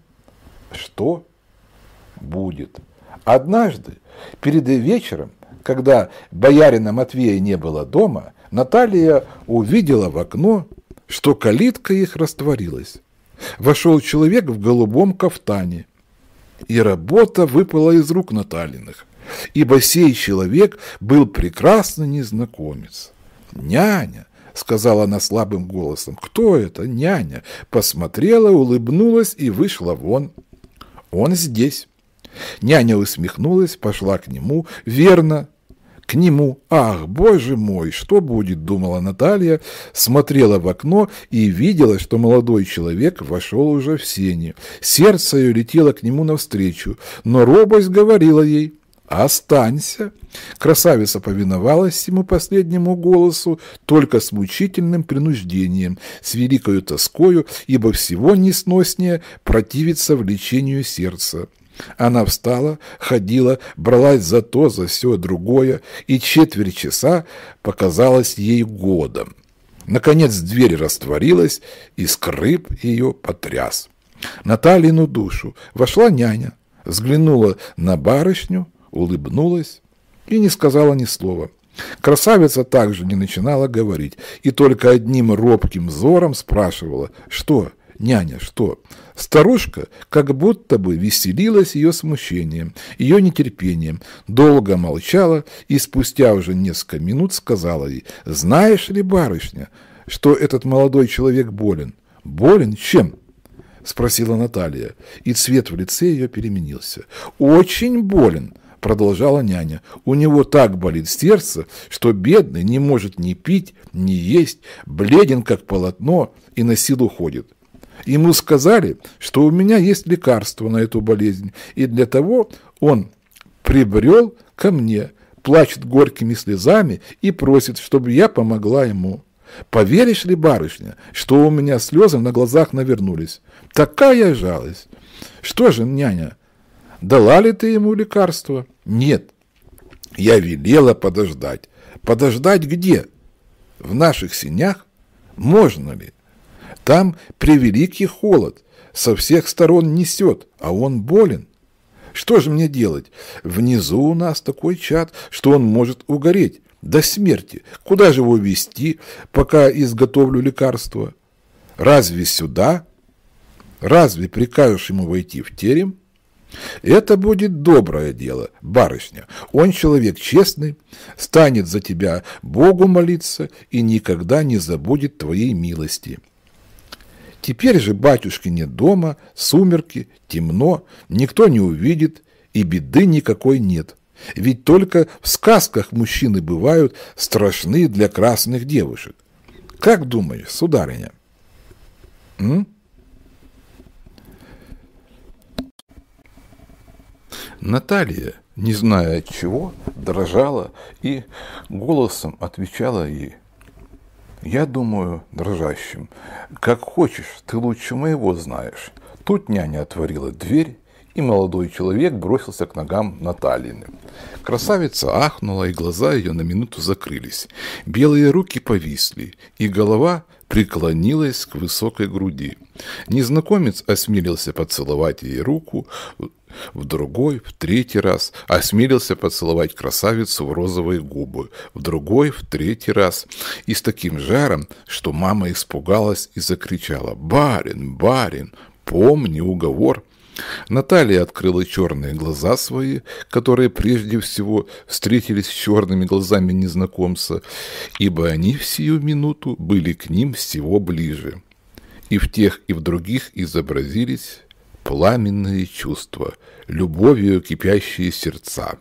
что будет. Однажды, перед вечером, когда боярина Матвея не было дома, Наталья увидела в окно, что калитка их растворилась. Вошел человек в голубом кафтане, и работа выпала из рук Наталиных, ибо сей человек был прекрасно незнакомец. «Няня!» — сказала она слабым голосом. «Кто это? Няня!» Посмотрела, улыбнулась и вышла вон. «Он здесь!» Няня усмехнулась, пошла к нему. «Верно, к нему. «Ах, боже мой, что будет?» – думала Наталья, смотрела в окно и видела, что молодой человек вошел уже в сени. Сердце ее летело к нему навстречу, но робость говорила ей «Останься». Красавица повиновалась ему последнему голосу только с мучительным принуждением, с великою тоскою, ибо всего несноснее противиться влечению сердца. Она встала, ходила, бралась за то, за все другое, и четверть часа показалась ей годом. Наконец дверь растворилась, и скрып ее потряс. Наталину душу вошла няня, взглянула на барышню, улыбнулась и не сказала ни слова. Красавица также не начинала говорить и только одним робким взором спрашивала «Что, няня, что?» Старушка как будто бы веселилась ее смущением, ее нетерпением, долго молчала и спустя уже несколько минут сказала ей, «Знаешь ли, барышня, что этот молодой человек болен?» «Болен? Чем?» – спросила Наталья, и цвет в лице ее переменился. «Очень болен!» – продолжала няня. «У него так болит сердце, что бедный не может ни пить, ни есть, бледен как полотно и на силу ходит. Ему сказали, что у меня есть лекарство на эту болезнь, и для того он прибрел ко мне, плачет горькими слезами и просит, чтобы я помогла ему. Поверишь ли, барышня, что у меня слезы на глазах навернулись? Такая жалость! Что же, няня, дала ли ты ему лекарство? Нет. Я велела подождать. Подождать где? В наших синях? Можно ли? Там превеликий холод, со всех сторон несет, а он болен. Что же мне делать? Внизу у нас такой чат, что он может угореть. До смерти. Куда же его везти, пока изготовлю лекарство? Разве сюда? Разве прикажешь ему войти в терем? Это будет доброе дело, барышня. Он человек честный, станет за тебя Богу молиться и никогда не забудет твоей милости. Теперь же батюшки нет дома, сумерки, темно, никто не увидит, и беды никакой нет. Ведь только в сказках мужчины бывают страшны для красных девушек. Как думаешь, сударыня? М? Наталья, не зная от чего, дрожала и голосом отвечала ей – я думаю дрожащим, как хочешь, ты лучше моего знаешь. Тут няня отворила дверь, и молодой человек бросился к ногам Натальины. Красавица ахнула, и глаза ее на минуту закрылись. Белые руки повисли, и голова преклонилась к высокой груди. Незнакомец осмелился поцеловать ей руку, в другой, в третий раз осмелился поцеловать красавицу в розовые губы. В другой, в третий раз. И с таким жаром, что мама испугалась и закричала «Барин, барин, помни уговор!» Наталья открыла черные глаза свои, которые прежде всего встретились с черными глазами незнакомца, ибо они в сию минуту были к ним всего ближе. И в тех, и в других изобразились пламенные чувства, любовью кипящие сердца.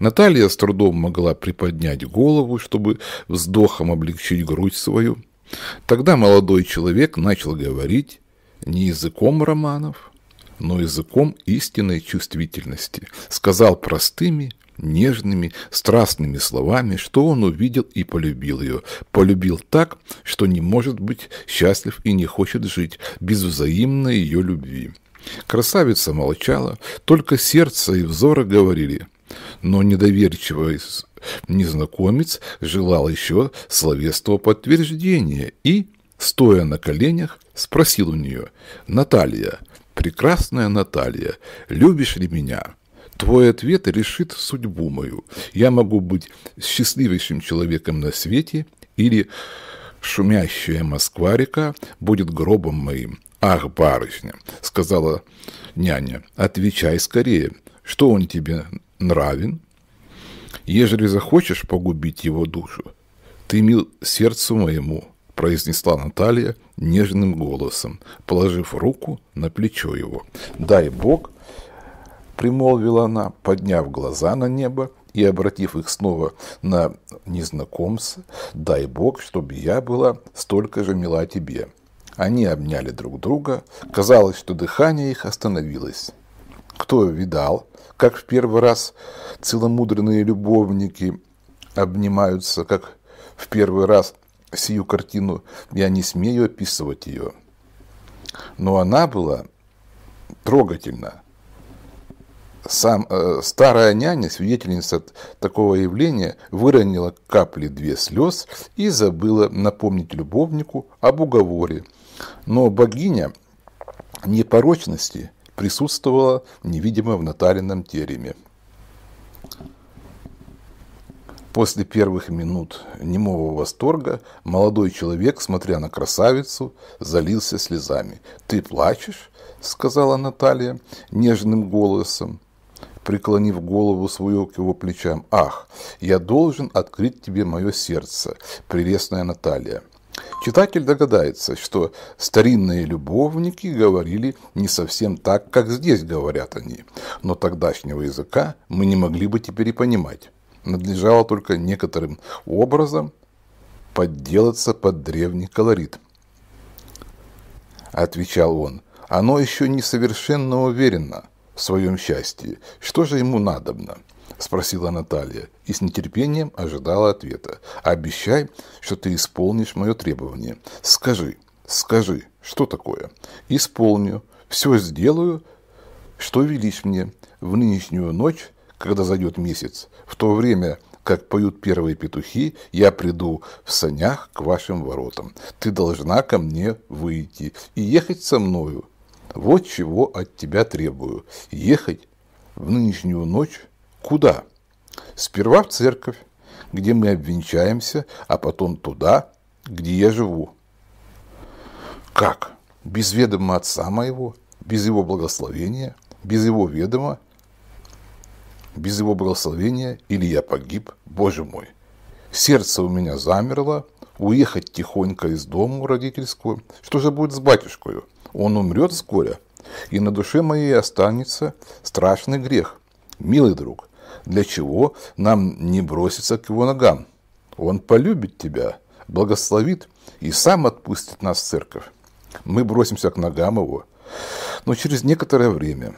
Наталья с трудом могла приподнять голову, чтобы вздохом облегчить грудь свою. Тогда молодой человек начал говорить не языком романов, но языком истинной чувствительности. Сказал простыми, нежными, страстными словами, что он увидел и полюбил ее. Полюбил так, что не может быть счастлив и не хочет жить без взаимной ее любви. Красавица молчала, только сердце и взоры говорили. Но недоверчивый незнакомец желал еще словесного подтверждения и, стоя на коленях, спросил у нее, «Наталья, прекрасная Наталья, любишь ли меня?» Твой ответ решит судьбу мою. Я могу быть счастливейшим человеком на свете или шумящая Москва-река будет гробом моим. «Ах, барышня!» — сказала няня. «Отвечай скорее, что он тебе нравен? Ежели захочешь погубить его душу, ты мил сердцу моему», — произнесла Наталья нежным голосом, положив руку на плечо его. «Дай Бог!» — примолвила она, подняв глаза на небо и обратив их снова на незнакомца, «дай Бог, чтобы я была столько же мила тебе, они обняли друг друга. Казалось, что дыхание их остановилось. Кто видал, как в первый раз целомудренные любовники обнимаются, как в первый раз сию картину, я не смею описывать ее. Но она была трогательна. Сам, э, старая няня, свидетельница такого явления, выронила капли две слез и забыла напомнить любовнику об уговоре, но богиня непорочности присутствовала невидимо в нотарином тереме. После первых минут немого восторга молодой человек, смотря на красавицу, залился слезами. «Ты плачешь?» – сказала Наталья нежным голосом, преклонив голову свою к его плечам. «Ах, я должен открыть тебе мое сердце, прелестная Наталья!» Читатель догадается, что старинные любовники говорили не совсем так, как здесь говорят они, но тогдашнего языка мы не могли бы теперь и понимать. Надлежало только некоторым образом подделаться под древний колорит. Отвечал он, оно еще не совершенно уверенно в своем счастье. Что же ему надобно? – спросила Наталья и с нетерпением ожидала ответа. «Обещай, что ты исполнишь мое требование. Скажи, скажи, что такое? Исполню, все сделаю, что велись мне в нынешнюю ночь, когда зайдет месяц, в то время, как поют первые петухи, я приду в санях к вашим воротам. Ты должна ко мне выйти и ехать со мною. Вот чего от тебя требую. Ехать в нынешнюю ночь Куда? Сперва в церковь, где мы обвенчаемся, а потом туда, где я живу. Как? Без ведома отца моего, без его благословения, без его ведома, без его благословения, или я погиб, Боже мой. Сердце у меня замерло, уехать тихонько из дома родительского. Что же будет с батюшкою? Он умрет вскоре, и на душе моей останется страшный грех. Милый друг, для чего нам не броситься к его ногам? Он полюбит тебя, благословит и сам отпустит нас в церковь. Мы бросимся к ногам его, но через некоторое время.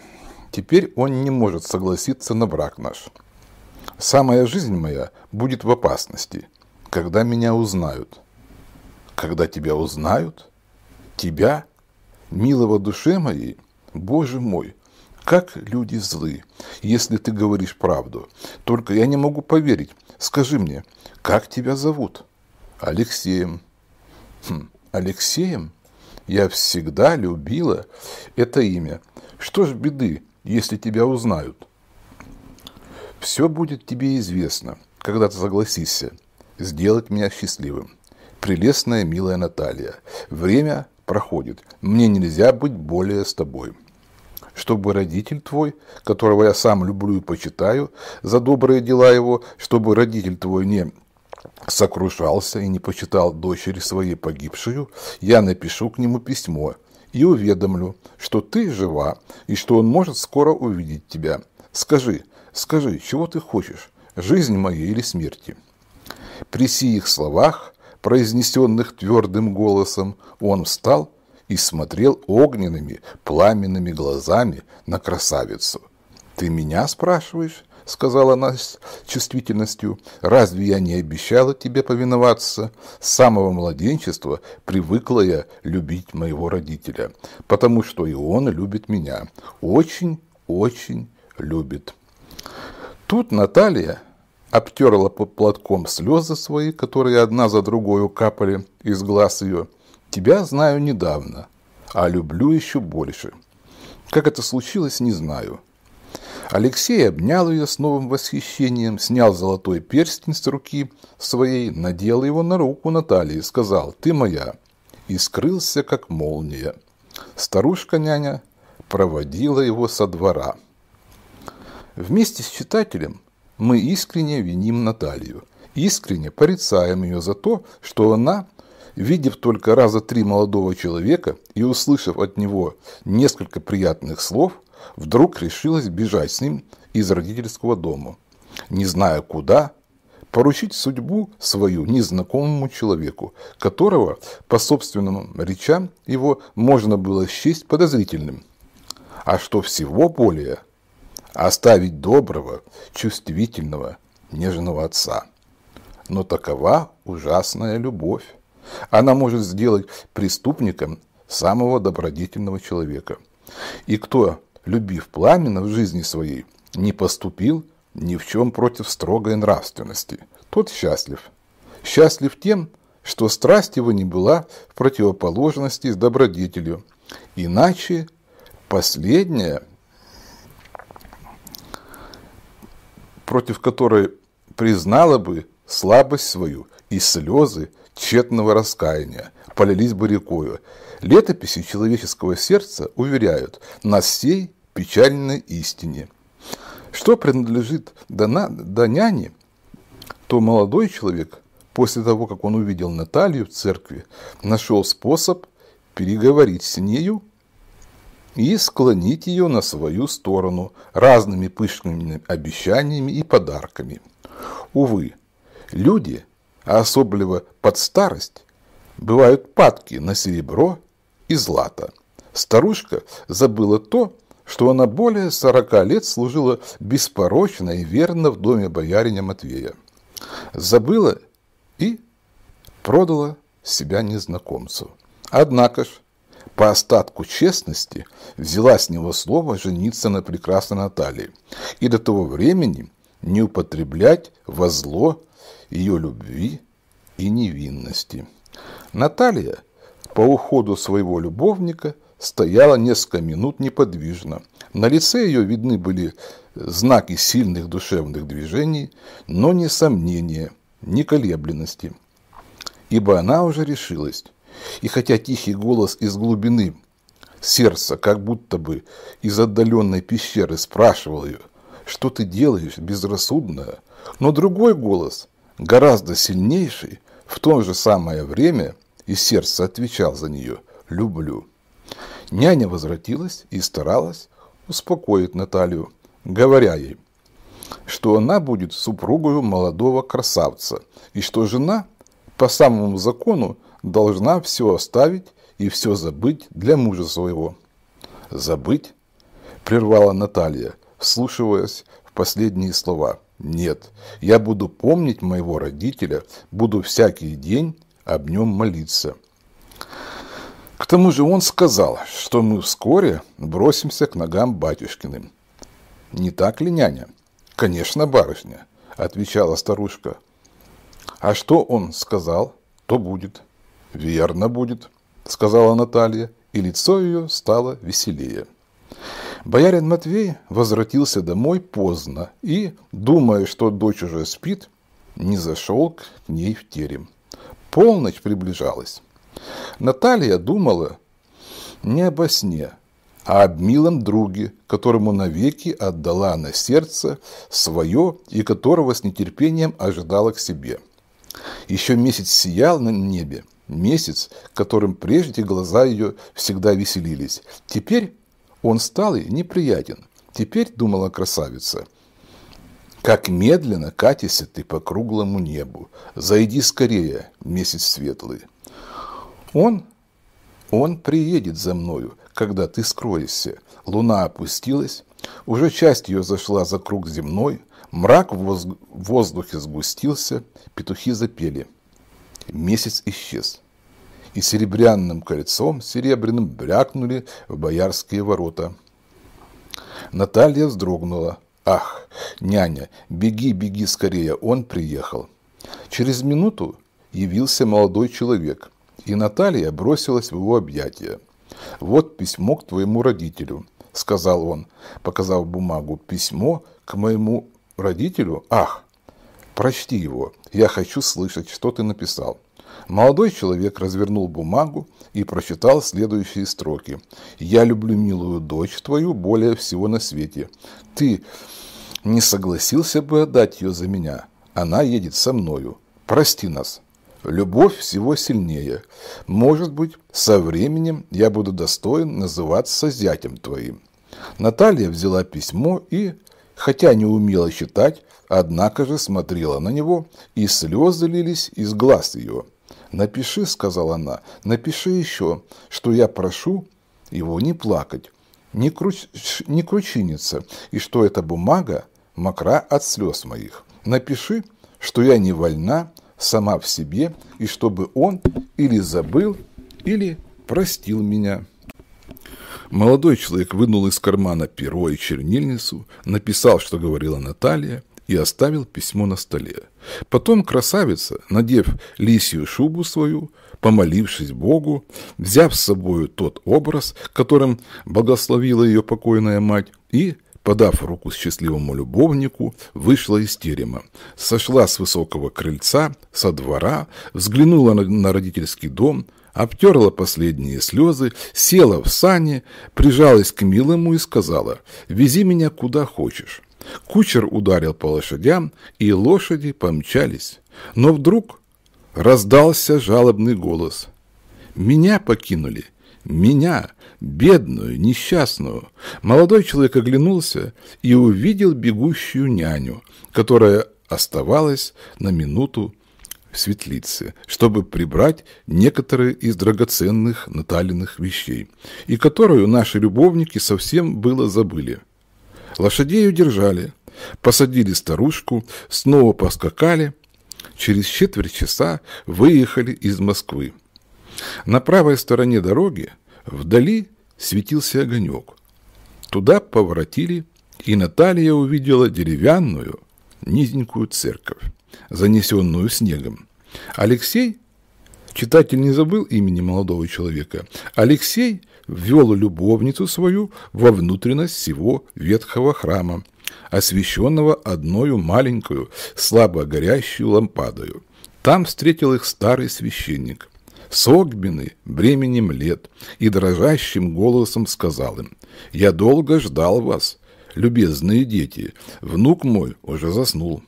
Теперь он не может согласиться на брак наш. Самая жизнь моя будет в опасности, когда меня узнают. Когда тебя узнают? Тебя? Милого душе моей? Боже мой, как люди злы, если ты говоришь правду. Только я не могу поверить. Скажи мне, как тебя зовут? Алексеем. Хм, Алексеем? Я всегда любила это имя. Что ж беды, если тебя узнают? Все будет тебе известно, когда ты согласишься сделать меня счастливым. Прелестная, милая Наталья, время проходит. Мне нельзя быть более с тобой чтобы родитель твой, которого я сам люблю и почитаю за добрые дела его, чтобы родитель твой не сокрушался и не почитал дочери своей погибшую, я напишу к нему письмо и уведомлю, что ты жива и что он может скоро увидеть тебя. Скажи, скажи, чего ты хочешь, жизнь моей или смерти?» При сих словах, произнесенных твердым голосом, он встал и смотрел огненными, пламенными глазами на красавицу. «Ты меня спрашиваешь?» — сказала она с чувствительностью. «Разве я не обещала тебе повиноваться? С самого младенчества привыкла я любить моего родителя, потому что и он любит меня. Очень, очень любит». Тут Наталья обтерла под платком слезы свои, которые одна за другой капали из глаз ее, Тебя знаю недавно, а люблю еще больше. Как это случилось, не знаю. Алексей обнял ее с новым восхищением, снял золотой перстень с руки своей, надел его на руку Натальи и сказал «Ты моя» и скрылся, как молния. Старушка-няня проводила его со двора. Вместе с читателем мы искренне виним Наталью, искренне порицаем ее за то, что она Видев только раза три молодого человека и услышав от него несколько приятных слов, вдруг решилась бежать с ним из родительского дома, не зная куда, поручить судьбу свою незнакомому человеку, которого, по собственным речам его, можно было счесть подозрительным. А что всего более, оставить доброго, чувствительного, нежного отца. Но такова ужасная любовь. Она может сделать преступником самого добродетельного человека. И кто, любив пламенно в жизни своей, не поступил ни в чем против строгой нравственности, тот счастлив. Счастлив тем, что страсть его не была в противоположности с добродетелью. Иначе последняя, против которой признала бы слабость свою и слезы, тщетного раскаяния, полились бы рекою. Летописи человеческого сердца уверяют на сей печальной истине. Что принадлежит Даняне, то молодой человек, после того, как он увидел Наталью в церкви, нашел способ переговорить с нею и склонить ее на свою сторону разными пышными обещаниями и подарками. Увы, люди – а особливо под старость, бывают падки на серебро и злато. Старушка забыла то, что она более сорока лет служила беспорочно и верно в доме боярина Матвея. Забыла и продала себя незнакомцу. Однако ж, по остатку честности взяла с него слово жениться на прекрасной Наталье и до того времени не употреблять во зло ее любви и невинности. Наталья по уходу своего любовника стояла несколько минут неподвижно. На лице ее видны были знаки сильных душевных движений, но не сомнения, не колебленности. Ибо она уже решилась. И хотя тихий голос из глубины сердца, как будто бы из отдаленной пещеры, спрашивал ее, что ты делаешь, безрассудная, но другой голос – гораздо сильнейший, в то же самое время и сердце отвечал за нее «люблю». Няня возвратилась и старалась успокоить Наталью, говоря ей, что она будет супругою молодого красавца и что жена по самому закону должна все оставить и все забыть для мужа своего. «Забыть?» – прервала Наталья, вслушиваясь в последние слова – нет, я буду помнить моего родителя, буду всякий день об нем молиться. К тому же он сказал, что мы вскоре бросимся к ногам батюшкиным. «Не так ли, няня?» «Конечно, барышня», – отвечала старушка. «А что он сказал, то будет». «Верно будет», – сказала Наталья, и лицо ее стало веселее. Боярин Матвей возвратился домой поздно и, думая, что дочь уже спит, не зашел к ней в терем. Полночь приближалась. Наталья думала не обо сне, а об милом друге, которому навеки отдала на сердце свое и которого с нетерпением ожидала к себе. Еще месяц сиял на небе, месяц, которым прежде глаза ее всегда веселились. Теперь он стал ей неприятен. Теперь думала красавица. Как медленно катишься ты по круглому небу. Зайди скорее, месяц светлый. Он, он приедет за мною, когда ты скроешься. Луна опустилась, уже часть ее зашла за круг земной, мрак в воздухе сгустился, петухи запели. Месяц исчез и серебряным кольцом серебряным брякнули в боярские ворота. Наталья вздрогнула. «Ах, няня, беги, беги скорее, он приехал!» Через минуту явился молодой человек, и Наталья бросилась в его объятия. «Вот письмо к твоему родителю», — сказал он, показав бумагу. «Письмо к моему родителю? Ах, прочти его, я хочу слышать, что ты написал». Молодой человек развернул бумагу и прочитал следующие строки. «Я люблю милую дочь твою более всего на свете. Ты не согласился бы отдать ее за меня. Она едет со мною. Прости нас. Любовь всего сильнее. Может быть, со временем я буду достоин называться зятем твоим». Наталья взяла письмо и, хотя не умела читать, однако же смотрела на него, и слезы лились из глаз ее – «Напиши», — сказала она, — «напиши еще, что я прошу его не плакать, не, круч... не кручиниться, и что эта бумага мокра от слез моих. Напиши, что я не вольна сама в себе, и чтобы он или забыл, или простил меня». Молодой человек вынул из кармана перо и чернильницу, написал, что говорила Наталья, и оставил письмо на столе. Потом красавица, надев лисью шубу свою, помолившись Богу, взяв с собой тот образ, которым благословила ее покойная мать, и, подав руку счастливому любовнику, вышла из терема, сошла с высокого крыльца, со двора, взглянула на, на родительский дом, обтерла последние слезы, села в сани, прижалась к милому и сказала «Вези меня куда хочешь». Кучер ударил по лошадям, и лошади помчались. Но вдруг раздался жалобный голос. «Меня покинули! Меня, бедную, несчастную!» Молодой человек оглянулся и увидел бегущую няню, которая оставалась на минуту в светлице, чтобы прибрать некоторые из драгоценных Наталиных вещей, и которую наши любовники совсем было забыли. Лошадей удержали, посадили старушку, снова поскакали. Через четверть часа выехали из Москвы. На правой стороне дороги вдали светился огонек. Туда поворотили, и Наталья увидела деревянную, низенькую церковь, занесенную снегом. Алексей, читатель не забыл имени молодого человека, Алексей – ввел любовницу свою во внутренность всего ветхого храма, освещенного одною маленькую, слабо горящую лампадою. Там встретил их старый священник, согбенный бременем лет, и дрожащим голосом сказал им, «Я долго ждал вас, любезные дети, внук мой уже заснул».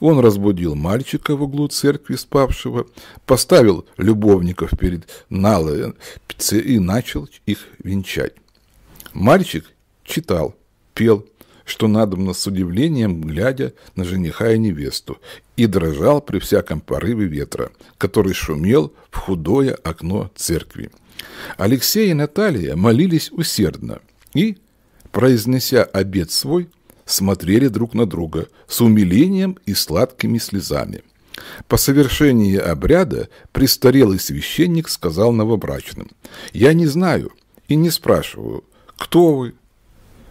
Он разбудил мальчика в углу церкви спавшего, поставил любовников перед Налой и начал их венчать. Мальчик читал, пел, что надобно с удивлением, глядя на жениха и невесту, и дрожал при всяком порыве ветра, который шумел в худое окно церкви. Алексей и Наталья молились усердно и, произнеся обед свой, смотрели друг на друга с умилением и сладкими слезами. По совершении обряда престарелый священник сказал новобрачным, «Я не знаю и не спрашиваю, кто вы,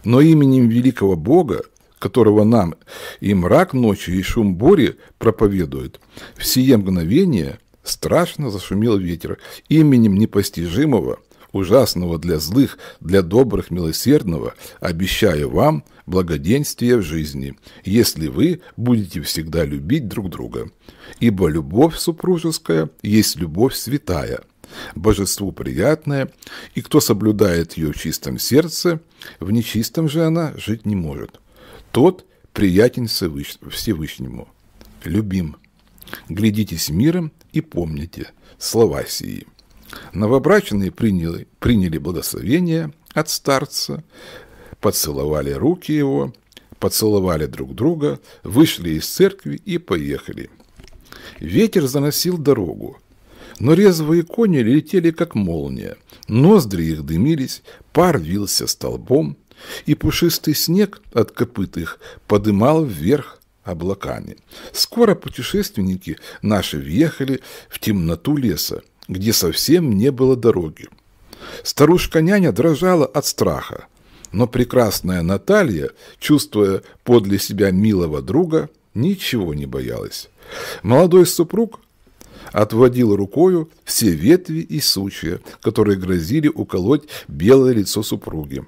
но именем великого Бога, которого нам и мрак ночи, и шум бури проповедует, в сие мгновение страшно зашумел ветер именем непостижимого, ужасного для злых, для добрых, милосердного, обещаю вам благоденствие в жизни, если вы будете всегда любить друг друга. Ибо любовь супружеская есть любовь святая, божеству приятная, и кто соблюдает ее в чистом сердце, в нечистом же она жить не может. Тот приятен Всевышнему. Любим. Глядитесь миром и помните слова сии. Новобрачные приняли, приняли благословение от старца, поцеловали руки его, поцеловали друг друга, вышли из церкви и поехали. Ветер заносил дорогу, но резвые кони летели, как молния. Ноздри их дымились, пар вился столбом, и пушистый снег от копыт их подымал вверх облаками. Скоро путешественники наши въехали в темноту леса, где совсем не было дороги. Старушка-няня дрожала от страха, но прекрасная Наталья, чувствуя подле себя милого друга, ничего не боялась. Молодой супруг отводил рукою все ветви и сучья, которые грозили уколоть белое лицо супруги.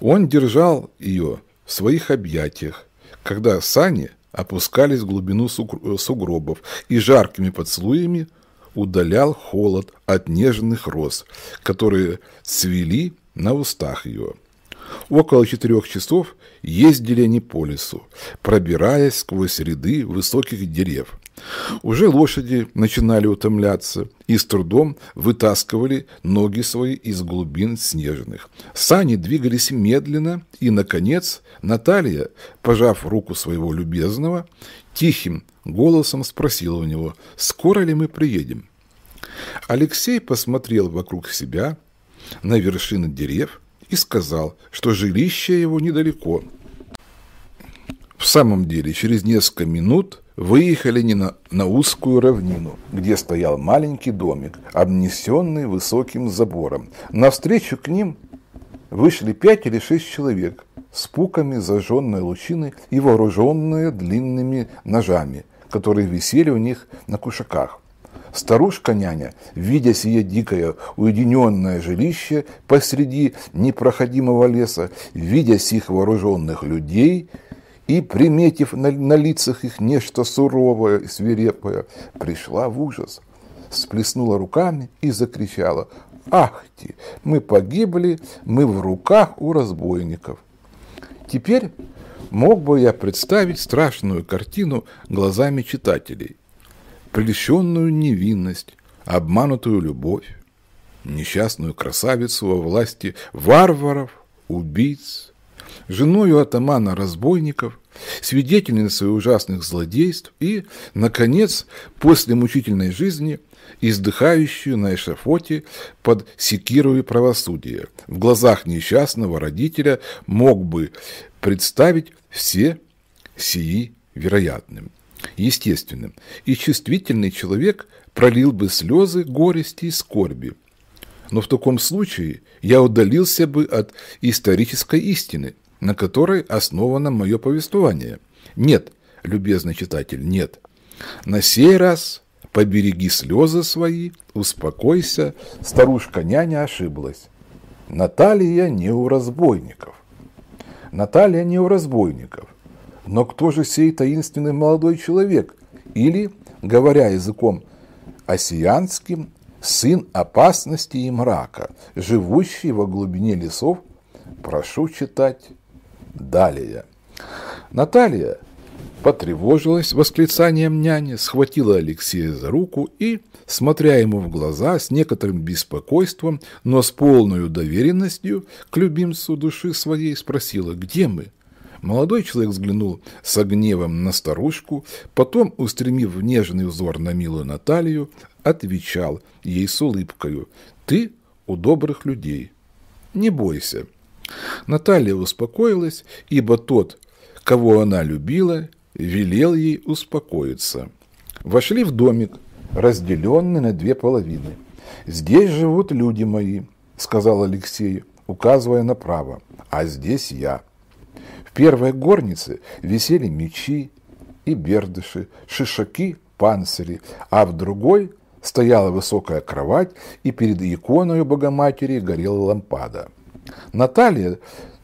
Он держал ее в своих объятиях, когда сани опускались в глубину э, сугробов и жаркими поцелуями удалял холод от нежных роз, которые цвели на устах ее. Около четырех часов ездили они по лесу, пробираясь сквозь ряды высоких деревьев. Уже лошади начинали утомляться и с трудом вытаскивали ноги свои из глубин снежных. Сани двигались медленно, и, наконец, Наталья, пожав руку своего любезного, тихим голосом спросила у него, скоро ли мы приедем. Алексей посмотрел вокруг себя на вершины дерев и сказал, что жилище его недалеко. В самом деле, через несколько минут – выехали не на, на узкую равнину, где стоял маленький домик, обнесенный высоким забором. Навстречу к ним вышли пять или шесть человек с пуками зажженной лучины и вооруженные длинными ножами, которые висели у них на кушаках. Старушка-няня, видя сие дикое уединенное жилище посреди непроходимого леса, видя сих вооруженных людей, и, приметив на, на лицах их нечто суровое и свирепое, пришла в ужас, сплеснула руками и закричала «Ахти! Мы погибли, мы в руках у разбойников!» Теперь мог бы я представить страшную картину глазами читателей, прельщенную невинность, обманутую любовь, несчастную красавицу во власти варваров, убийц, женою атамана разбойников, свидетельницей ужасных злодейств и, наконец, после мучительной жизни, издыхающую на эшафоте под секирую правосудия. В глазах несчастного родителя мог бы представить все сии вероятным, естественным. И чувствительный человек пролил бы слезы горести и скорби. Но в таком случае я удалился бы от исторической истины – на которой основано мое повествование. Нет, любезный читатель, нет. На сей раз побереги слезы свои, успокойся, старушка-няня ошиблась. Наталья не у разбойников. Наталья не у разбойников. Но кто же сей таинственный молодой человек? Или, говоря языком осиянским, сын опасности и мрака, живущий во глубине лесов, прошу читать далее. Наталья потревожилась восклицанием няни, схватила Алексея за руку и, смотря ему в глаза с некоторым беспокойством, но с полной доверенностью к любимцу души своей, спросила, где мы? Молодой человек взглянул с гневом на старушку, потом, устремив нежный взор на милую Наталью, отвечал ей с улыбкою, «Ты у добрых людей. Не бойся, Наталья успокоилась, ибо тот, кого она любила, велел ей успокоиться. Вошли в домик, разделенный на две половины. «Здесь живут люди мои», – сказал Алексей, указывая направо, – «а здесь я». В первой горнице висели мечи и бердыши, шишаки, панцири, а в другой стояла высокая кровать, и перед иконой Богоматери горела лампада. Наталья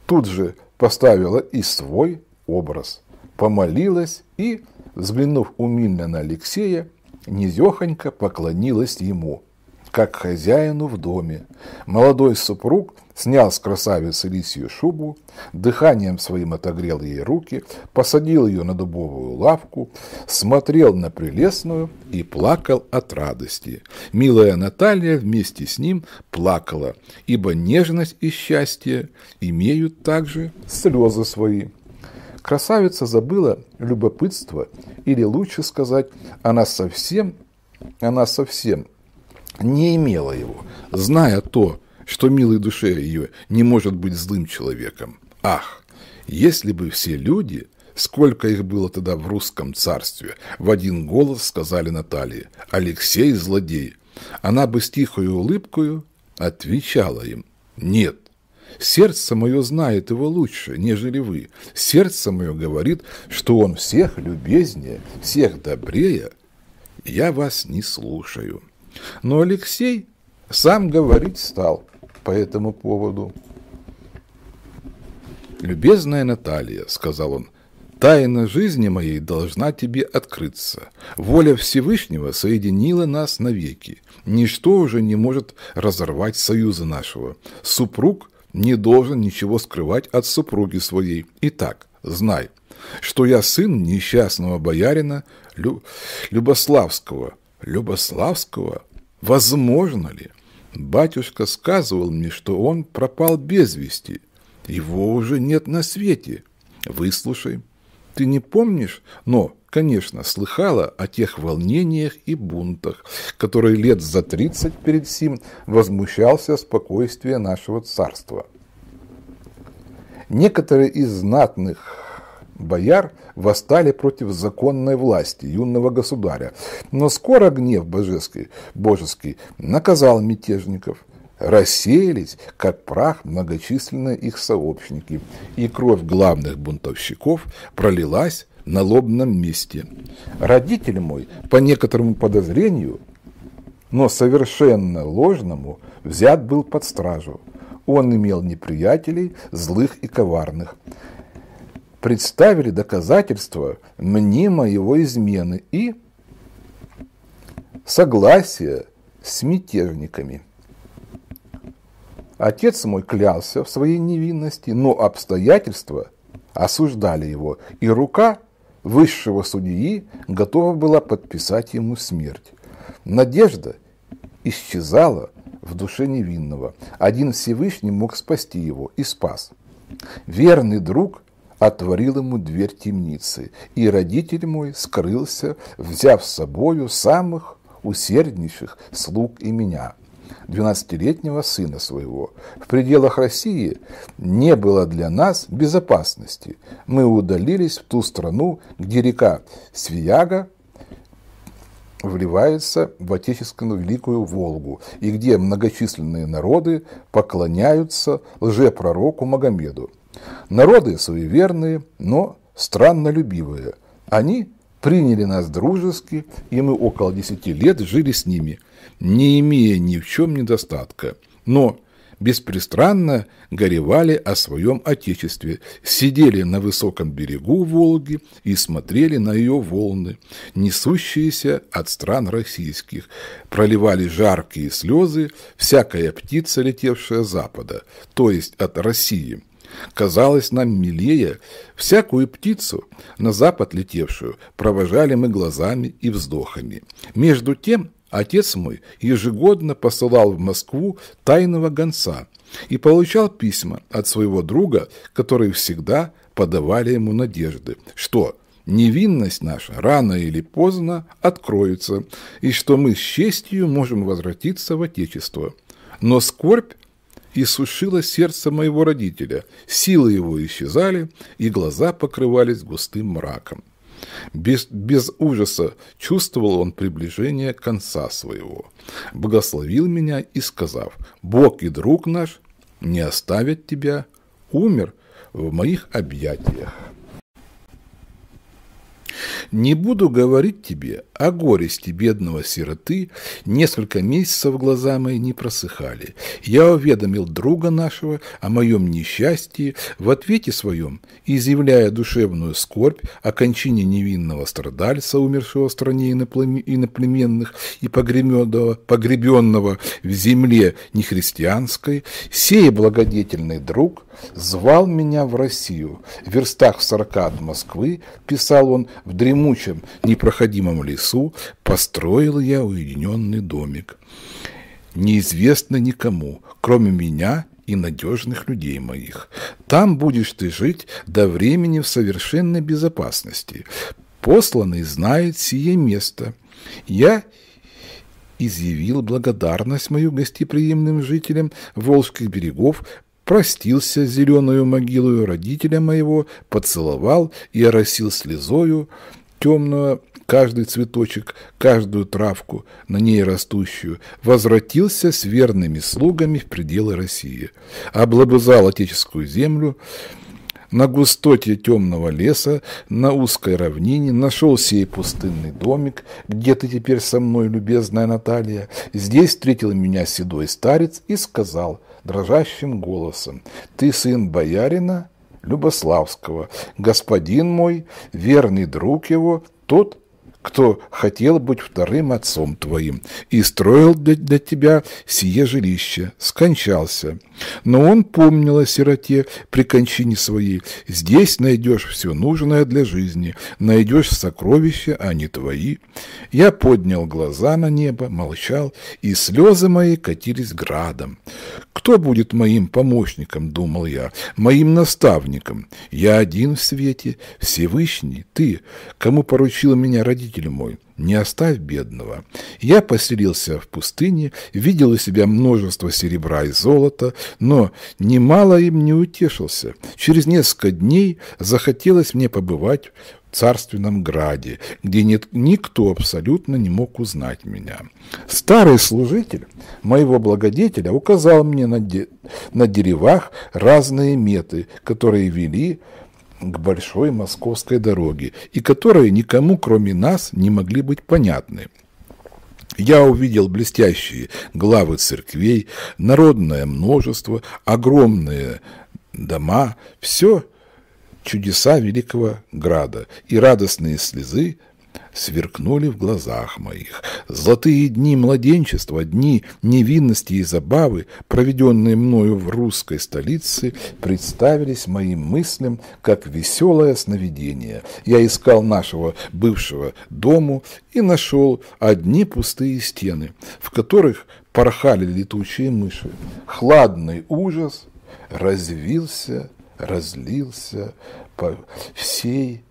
тут же поставила и свой образ, помолилась и, взглянув умильно на Алексея, низехонько поклонилась ему, как хозяину в доме. Молодой супруг снял с красавицы лисью шубу, дыханием своим отогрел ей руки, посадил ее на дубовую лавку, смотрел на прелестную и плакал от радости. Милая Наталья вместе с ним плакала, ибо нежность и счастье имеют также слезы свои. Красавица забыла любопытство, или лучше сказать, она совсем, она совсем не имела его, зная то, что милой душе ее не может быть злым человеком. Ах, если бы все люди, сколько их было тогда в русском царстве, в один голос сказали Наталье «Алексей – злодей», она бы с тихою улыбкою отвечала им «Нет, Сердце мое знает его лучше, нежели вы. Сердце мое говорит, что он всех любезнее, всех добрее. Я вас не слушаю. Но Алексей сам говорить стал по этому поводу. «Любезная Наталья», — сказал он, — «тайна жизни моей должна тебе открыться. Воля Всевышнего соединила нас навеки. Ничто уже не может разорвать союза нашего. Супруг не должен ничего скрывать от супруги своей. Итак, знай, что я сын несчастного боярина Лю... Любославского». «Любославского? Возможно ли?» Батюшка сказывал мне, что он пропал без вести. Его уже нет на свете. Выслушай. Ты не помнишь, но, конечно, слыхала о тех волнениях и бунтах, которые лет за тридцать перед сим возмущался спокойствие нашего царства. Некоторые из знатных бояр восстали против законной власти юного государя. Но скоро гнев божеский, божеский наказал мятежников. Рассеялись, как прах, многочисленные их сообщники, и кровь главных бунтовщиков пролилась на лобном месте. Родитель мой, по некоторому подозрению, но совершенно ложному, взят был под стражу. Он имел неприятелей, злых и коварных представили доказательства мнимо его измены и согласия с метерниками. Отец мой клялся в своей невинности, но обстоятельства осуждали его, и рука высшего судьи готова была подписать ему смерть. Надежда исчезала в душе невинного. Один Всевышний мог спасти его и спас. Верный друг отворил ему дверь темницы, и родитель мой скрылся, взяв с собою самых усерднейших слуг и меня, двенадцатилетнего сына своего. В пределах России не было для нас безопасности. Мы удалились в ту страну, где река Свияга вливается в отечественную Великую Волгу, и где многочисленные народы поклоняются лжепророку Магомеду – Народы свои верные, но странно любивые, Они приняли нас дружески, и мы около десяти лет жили с ними, не имея ни в чем недостатка. Но беспристрастно горевали о своем отечестве, сидели на высоком берегу Волги и смотрели на ее волны, несущиеся от стран российских, проливали жаркие слезы всякая птица, летевшая с запада, то есть от России – Казалось нам милее, всякую птицу, на запад летевшую, провожали мы глазами и вздохами. Между тем, отец мой ежегодно посылал в Москву тайного гонца и получал письма от своего друга, которые всегда подавали ему надежды, что невинность наша рано или поздно откроется, и что мы с честью можем возвратиться в Отечество. Но скорбь и сушила сердце моего родителя. Силы его исчезали, и глаза покрывались густым мраком. Без, без ужаса чувствовал он приближение конца своего. Благословил меня и сказав, «Бог и друг наш не оставят тебя, умер в моих объятиях». Не буду говорить тебе о горести бедного сироты, несколько месяцев глаза мои не просыхали. Я уведомил друга нашего о моем несчастье, в ответе своем, изъявляя душевную скорбь о кончине невинного страдальца, умершего в стране иноплеменных и погребенного, в земле нехристианской, сей благодетельный друг звал меня в Россию. В верстах сорока от Москвы, писал он в в дремучем, непроходимом лесу построил я уединенный домик. Неизвестно никому, кроме меня и надежных людей моих. Там будешь ты жить до времени в совершенной безопасности. Посланный знает сие место. Я изъявил благодарность мою гостеприимным жителям Волжских берегов, простился с зеленую могилою родителя моего, поцеловал и оросил слезою темную каждый цветочек, каждую травку, на ней растущую, возвратился с верными слугами в пределы России, облобызал отеческую землю, на густоте темного леса, на узкой равнине нашел сей пустынный домик, где ты теперь со мной, любезная Наталья. Здесь встретил меня седой старец и сказал – дрожащим голосом. «Ты сын боярина Любославского, господин мой, верный друг его, тот, кто хотел быть вторым отцом твоим, и строил для, для тебя сие жилище, скончался. Но он помнил о сироте при кончине своей. Здесь найдешь все нужное для жизни, найдешь сокровища, а не твои. Я поднял глаза на небо, молчал, и слезы мои катились градом. Кто будет моим помощником, думал я, моим наставником? Я один в свете, Всевышний, ты, кому поручил меня родить Спаситель мой, не оставь бедного. Я поселился в пустыне, видел у себя множество серебра и золота, но немало им не утешился. Через несколько дней захотелось мне побывать в царственном граде, где нет, никто абсолютно не мог узнать меня. Старый служитель моего благодетеля указал мне на, де, на деревах разные меты, которые вели к большой московской дороге, и которые никому, кроме нас, не могли быть понятны. Я увидел блестящие главы церквей, народное множество, огромные дома, все чудеса Великого Града и радостные слезы сверкнули в глазах моих. Золотые дни младенчества, дни невинности и забавы, проведенные мною в русской столице, представились моим мыслям как веселое сновидение. Я искал нашего бывшего дому и нашел одни пустые стены, в которых порхали летучие мыши. Хладный ужас развился, разлился по всей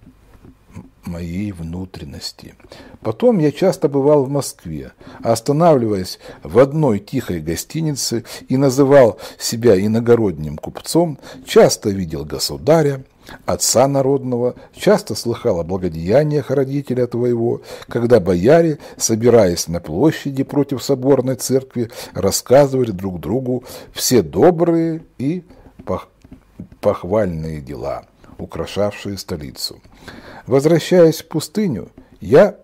моей внутренности. Потом я часто бывал в Москве, останавливаясь в одной тихой гостинице и называл себя иногородним купцом, часто видел государя, отца народного, часто слыхал о благодеяниях родителя твоего, когда бояре, собираясь на площади против соборной церкви, рассказывали друг другу все добрые и похвальные дела, украшавшие столицу. Возвращаясь в пустыню, я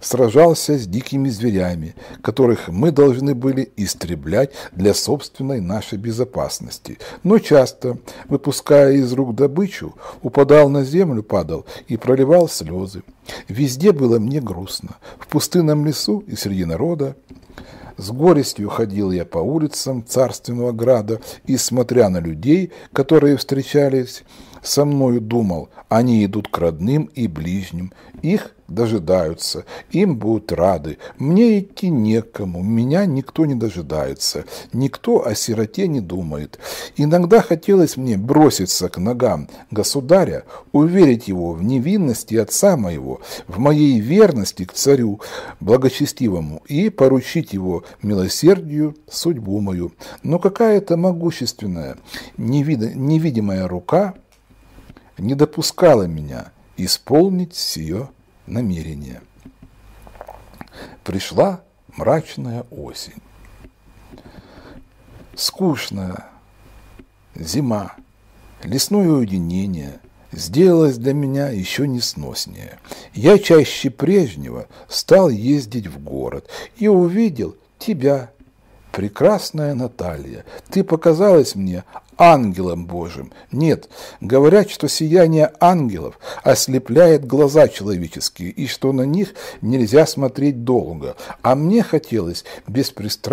сражался с дикими зверями, которых мы должны были истреблять для собственной нашей безопасности. Но часто, выпуская из рук добычу, упадал на землю, падал и проливал слезы. Везде было мне грустно. В пустынном лесу и среди народа с горестью ходил я по улицам царственного града и, смотря на людей, которые встречались, со мною думал, они идут к родным и ближним, их дожидаются, им будут рады, мне идти некому, меня никто не дожидается, никто о сироте не думает. Иногда хотелось мне броситься к ногам государя, уверить его в невинности отца моего, в моей верности к царю благочестивому и поручить его милосердию судьбу мою. Но какая-то могущественная, невидимая рука – не допускала меня исполнить сие намерение. Пришла мрачная осень. Скучная зима, лесное уединение сделалось для меня еще несноснее. Я чаще прежнего стал ездить в город и увидел тебя, прекрасная Наталья. Ты показалась мне ангелом Божьим. Нет, говорят, что сияние ангелов ослепляет глаза человеческие, и что на них нельзя смотреть долго. А мне хотелось беспристрастно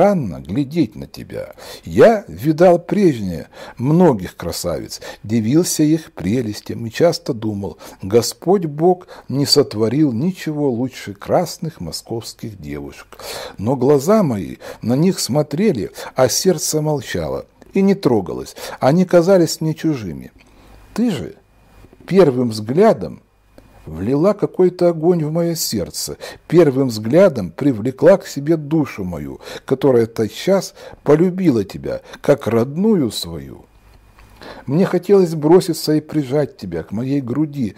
глядеть на тебя. Я видал прежнее многих красавиц, дивился их прелестям и часто думал, Господь Бог не сотворил ничего лучше красных московских девушек. Но глаза мои на них смотрели, а сердце молчало – и не трогалась. Они казались мне чужими. Ты же первым взглядом влила какой-то огонь в мое сердце, первым взглядом привлекла к себе душу мою, которая тотчас полюбила тебя, как родную свою. Мне хотелось броситься и прижать тебя к моей груди,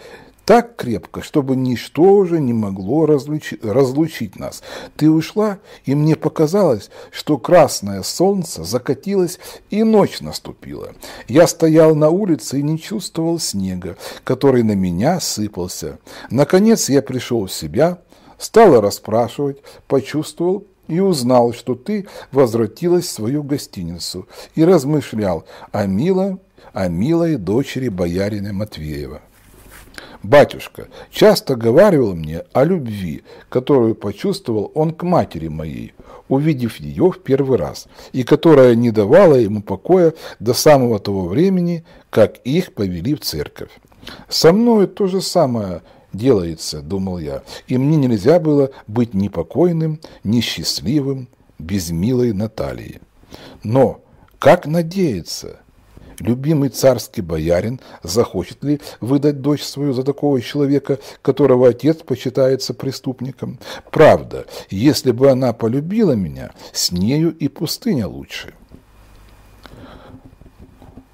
так крепко, чтобы ничто уже не могло разлучи, разлучить нас. Ты ушла, и мне показалось, что красное солнце закатилось, и ночь наступила. Я стоял на улице и не чувствовал снега, который на меня сыпался. Наконец я пришел в себя, стал расспрашивать, почувствовал, и узнал, что ты возвратилась в свою гостиницу и размышлял о Мила, о милой дочери боярина Матвеева. Батюшка часто говорил мне о любви, которую почувствовал он к матери моей, увидев ее в первый раз, и которая не давала ему покоя до самого того времени, как их повели в церковь. «Со мною то же самое делается», – думал я, – «и мне нельзя было быть непокойным, несчастливым, без милой Натальи». Но как надеяться – Любимый царский боярин захочет ли выдать дочь свою за такого человека, которого отец почитается преступником? Правда, если бы она полюбила меня, с нею и пустыня лучше.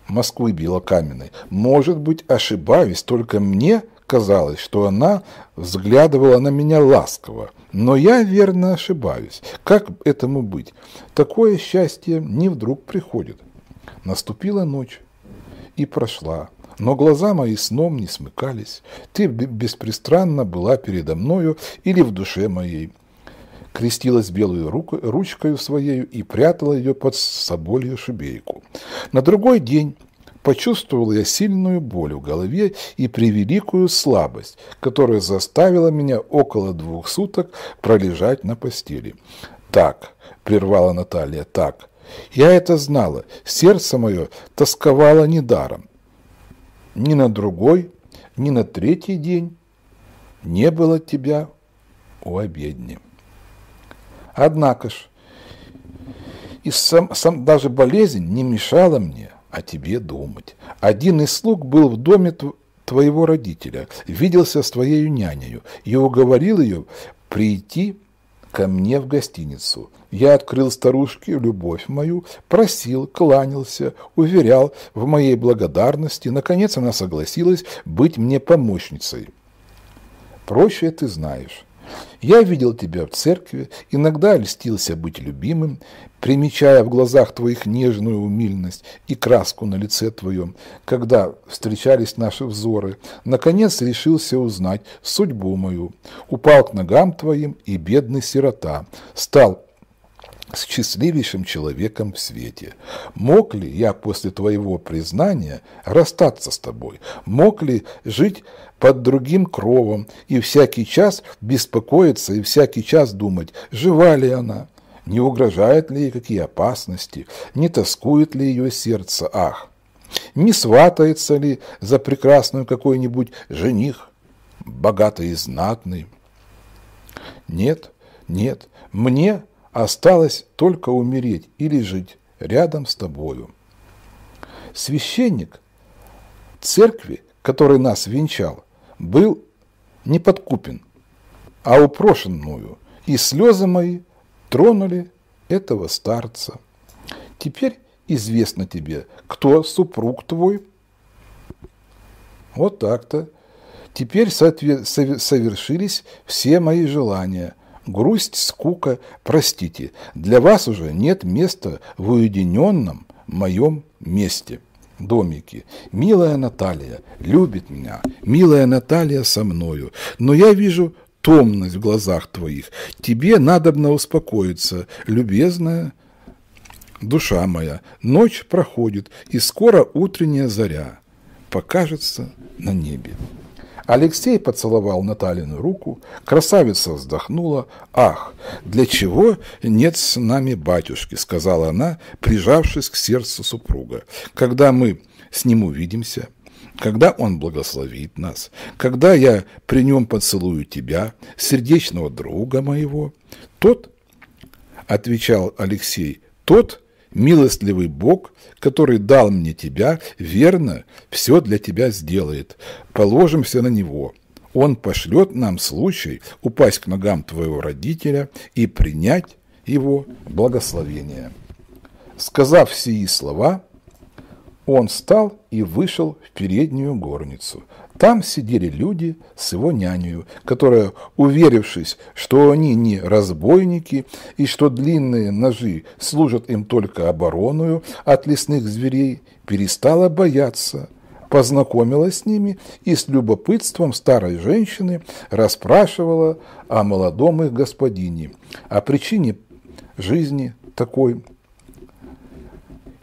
Москвы била каменной. Может быть, ошибаюсь, только мне казалось, что она взглядывала на меня ласково. Но я верно ошибаюсь. Как этому быть? Такое счастье не вдруг приходит. Наступила ночь и прошла, но глаза мои сном не смыкались. Ты беспристрастно была передо мною или в душе моей. Крестилась белую руку, ручкою своей и прятала ее под соболью шубейку. На другой день почувствовал я сильную боль в голове и превеликую слабость, которая заставила меня около двух суток пролежать на постели. «Так», — прервала Наталья, — «так». Я это знала, сердце мое тосковало недаром. Ни на другой, ни на третий день не было тебя у обедни. Однако ж, и сам, сам даже болезнь не мешала мне о тебе думать. Один из слуг был в доме твоего родителя, виделся с твоей нянею и уговорил ее прийти ко мне в гостиницу. Я открыл старушке любовь мою, просил, кланялся, уверял в моей благодарности. Наконец она согласилась быть мне помощницей. Проще ты знаешь. Я видел тебя в церкви, иногда льстился быть любимым, примечая в глазах твоих нежную умильность и краску на лице твоем, когда встречались наши взоры. Наконец решился узнать судьбу мою. Упал к ногам твоим и бедный сирота, стал счастливейшим человеком в свете. Мог ли я после твоего признания расстаться с тобой? Мог ли жить под другим кровом и всякий час беспокоиться и всякий час думать, жива ли она? Не угрожает ли ей какие опасности? Не тоскует ли ее сердце? Ах! Не сватается ли за прекрасную какой-нибудь жених, богатый и знатный? Нет, нет, мне – Осталось только умереть или жить рядом с тобою. Священник церкви, который нас венчал, был не подкупен, а упрошен мною, и слезы мои тронули этого старца. Теперь известно тебе, кто супруг твой. Вот так-то. Теперь совершились все мои желания – Грусть, скука, простите, для вас уже нет места в уединенном моем месте. Домики. Милая Наталья любит меня. Милая Наталья со мною. Но я вижу томность в глазах твоих. Тебе надобно успокоиться, любезная душа моя. Ночь проходит, и скоро утренняя заря покажется на небе. Алексей поцеловал Наталину руку, красавица вздохнула. «Ах, для чего нет с нами батюшки?» – сказала она, прижавшись к сердцу супруга. «Когда мы с ним увидимся?» когда Он благословит нас, когда я при Нем поцелую тебя, сердечного друга моего. Тот, отвечал Алексей, тот – Милостливый Бог, который дал мне тебя, верно, все для тебя сделает. Положимся на Него. Он пошлет нам случай упасть к ногам твоего родителя и принять его благословение. Сказав сии слова, он встал и вышел в переднюю горницу, там сидели люди с его нянью, которая, уверившись, что они не разбойники и что длинные ножи служат им только обороною от лесных зверей, перестала бояться, познакомилась с ними и с любопытством старой женщины расспрашивала о молодом их господине, о причине жизни такой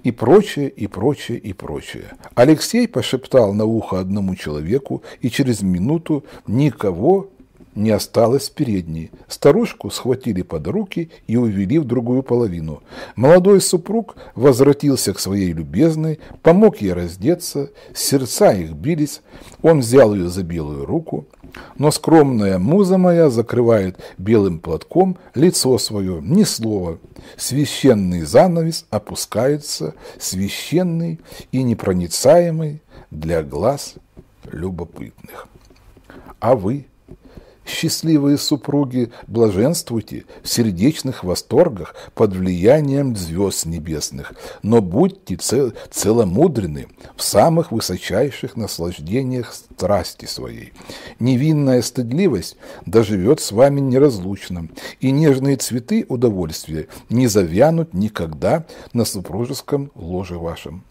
и прочее, и прочее, и прочее. Алексей пошептал на ухо одному человеку, и через минуту никого не осталось передней. Старушку схватили под руки и увели в другую половину. Молодой супруг возвратился к своей любезной, помог ей раздеться, сердца их бились, он взял ее за белую руку. Но скромная муза моя закрывает белым платком лицо свое, ни слова. Священный занавес опускается, священный и непроницаемый для глаз любопытных. А вы – Счастливые супруги, блаженствуйте в сердечных восторгах под влиянием звезд небесных, но будьте цел целомудрены в самых высочайших наслаждениях страсти своей. Невинная стыдливость доживет с вами неразлучно, и нежные цветы удовольствия не завянут никогда на супружеском ложе вашем.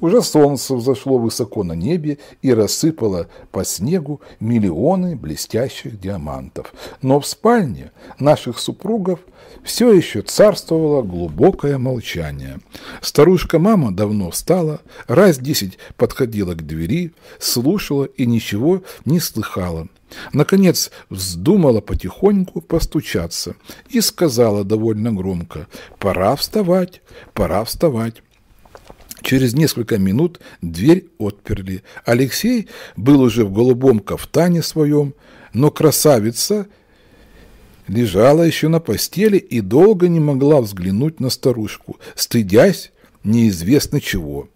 Уже солнце взошло высоко на небе и рассыпало по снегу миллионы блестящих диамантов. Но в спальне наших супругов все еще царствовало глубокое молчание. Старушка-мама давно встала, раз десять подходила к двери, слушала и ничего не слыхала. Наконец вздумала потихоньку постучаться и сказала довольно громко «Пора вставать, пора вставать». Через несколько минут дверь отперли. Алексей был уже в голубом кафтане своем, но красавица лежала еще на постели и долго не могла взглянуть на старушку, стыдясь неизвестно чего.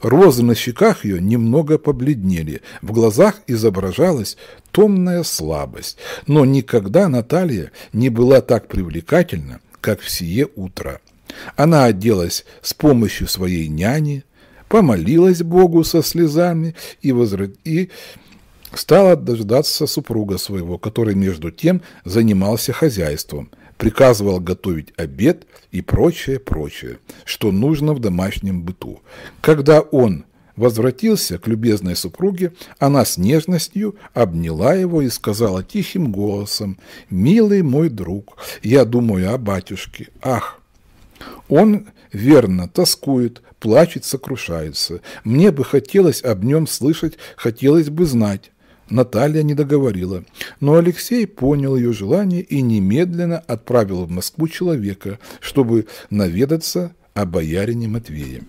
Розы на щеках ее немного побледнели, в глазах изображалась томная слабость, но никогда Наталья не была так привлекательна, как в сие утро. Она оделась с помощью своей няни, помолилась Богу со слезами и, возра... и стала дождаться супруга своего, который между тем занимался хозяйством, приказывал готовить обед и прочее, прочее, что нужно в домашнем быту. Когда он возвратился к любезной супруге, она с нежностью обняла его и сказала тихим голосом, «Милый мой друг, я думаю о батюшке, ах!» Он верно тоскует, плачет, сокрушается. Мне бы хотелось об нем слышать, хотелось бы знать. Наталья не договорила, но Алексей понял ее желание и немедленно отправил в Москву человека, чтобы наведаться о боярине Матвее.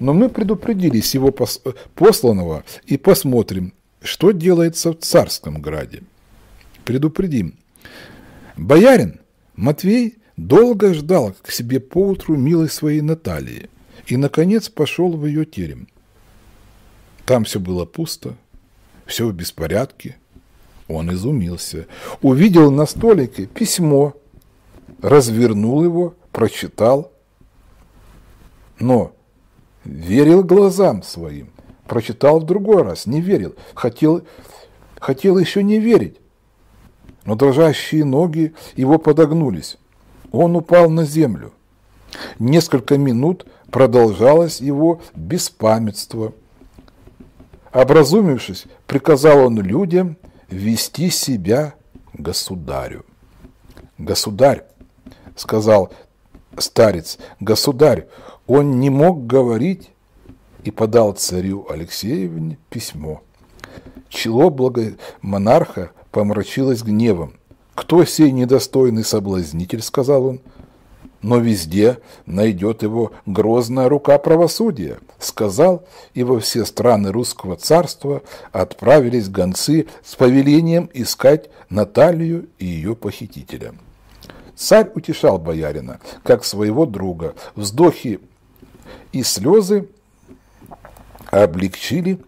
Но мы предупредили его пос посланного и посмотрим, что делается в Царском Граде. Предупредим. Боярин Матвей Долго ждал к себе поутру милой своей Натальи и, наконец, пошел в ее терем. Там все было пусто, все в беспорядке. Он изумился. Увидел на столике письмо, развернул его, прочитал. Но верил глазам своим. Прочитал в другой раз, не верил. Хотел, хотел еще не верить. Но дрожащие ноги его подогнулись. Он упал на землю. Несколько минут продолжалось его беспамятство. Образумившись, приказал он людям вести себя государю. «Государь», — сказал старец, — «государь, он не мог говорить» и подал царю Алексеевне письмо. Чело благо монарха помрачилось гневом. «Кто сей недостойный соблазнитель?» – сказал он. «Но везде найдет его грозная рука правосудия», – сказал, и во все страны русского царства отправились гонцы с повелением искать Наталью и ее похитителя. Царь утешал боярина, как своего друга. Вздохи и слезы облегчили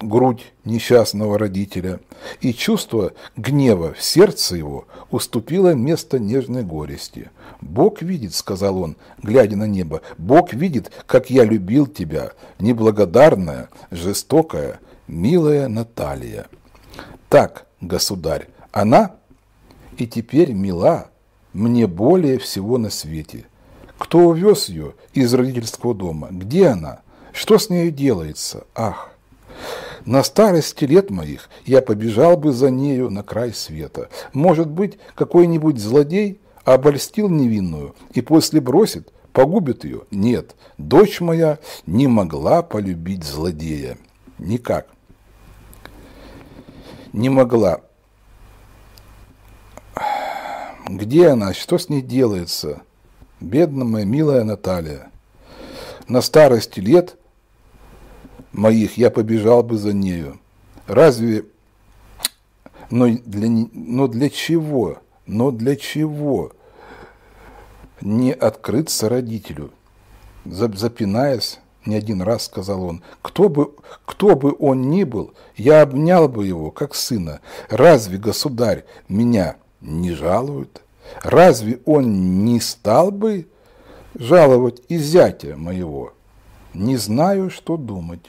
грудь несчастного родителя, и чувство гнева в сердце его уступило место нежной горести. «Бог видит», — сказал он, глядя на небо, — «Бог видит, как я любил тебя, неблагодарная, жестокая, милая Наталья». «Так, государь, она и теперь мила мне более всего на свете. Кто увез ее из родительского дома? Где она? Что с ней делается? Ах!» На старости лет моих я побежал бы за нею на край света. Может быть, какой-нибудь злодей обольстил невинную и после бросит, погубит ее? Нет, дочь моя не могла полюбить злодея. Никак. Не могла. Где она? Что с ней делается? Бедная моя милая Наталья. На старости лет моих, я побежал бы за нею. Разве... Но для, но для чего? Но для чего не открыться родителю? Запинаясь, не один раз сказал он, кто бы, кто бы он ни был, я обнял бы его, как сына. Разве, государь, меня не жалует Разве он не стал бы жаловать и зятя моего? Не знаю, что думать.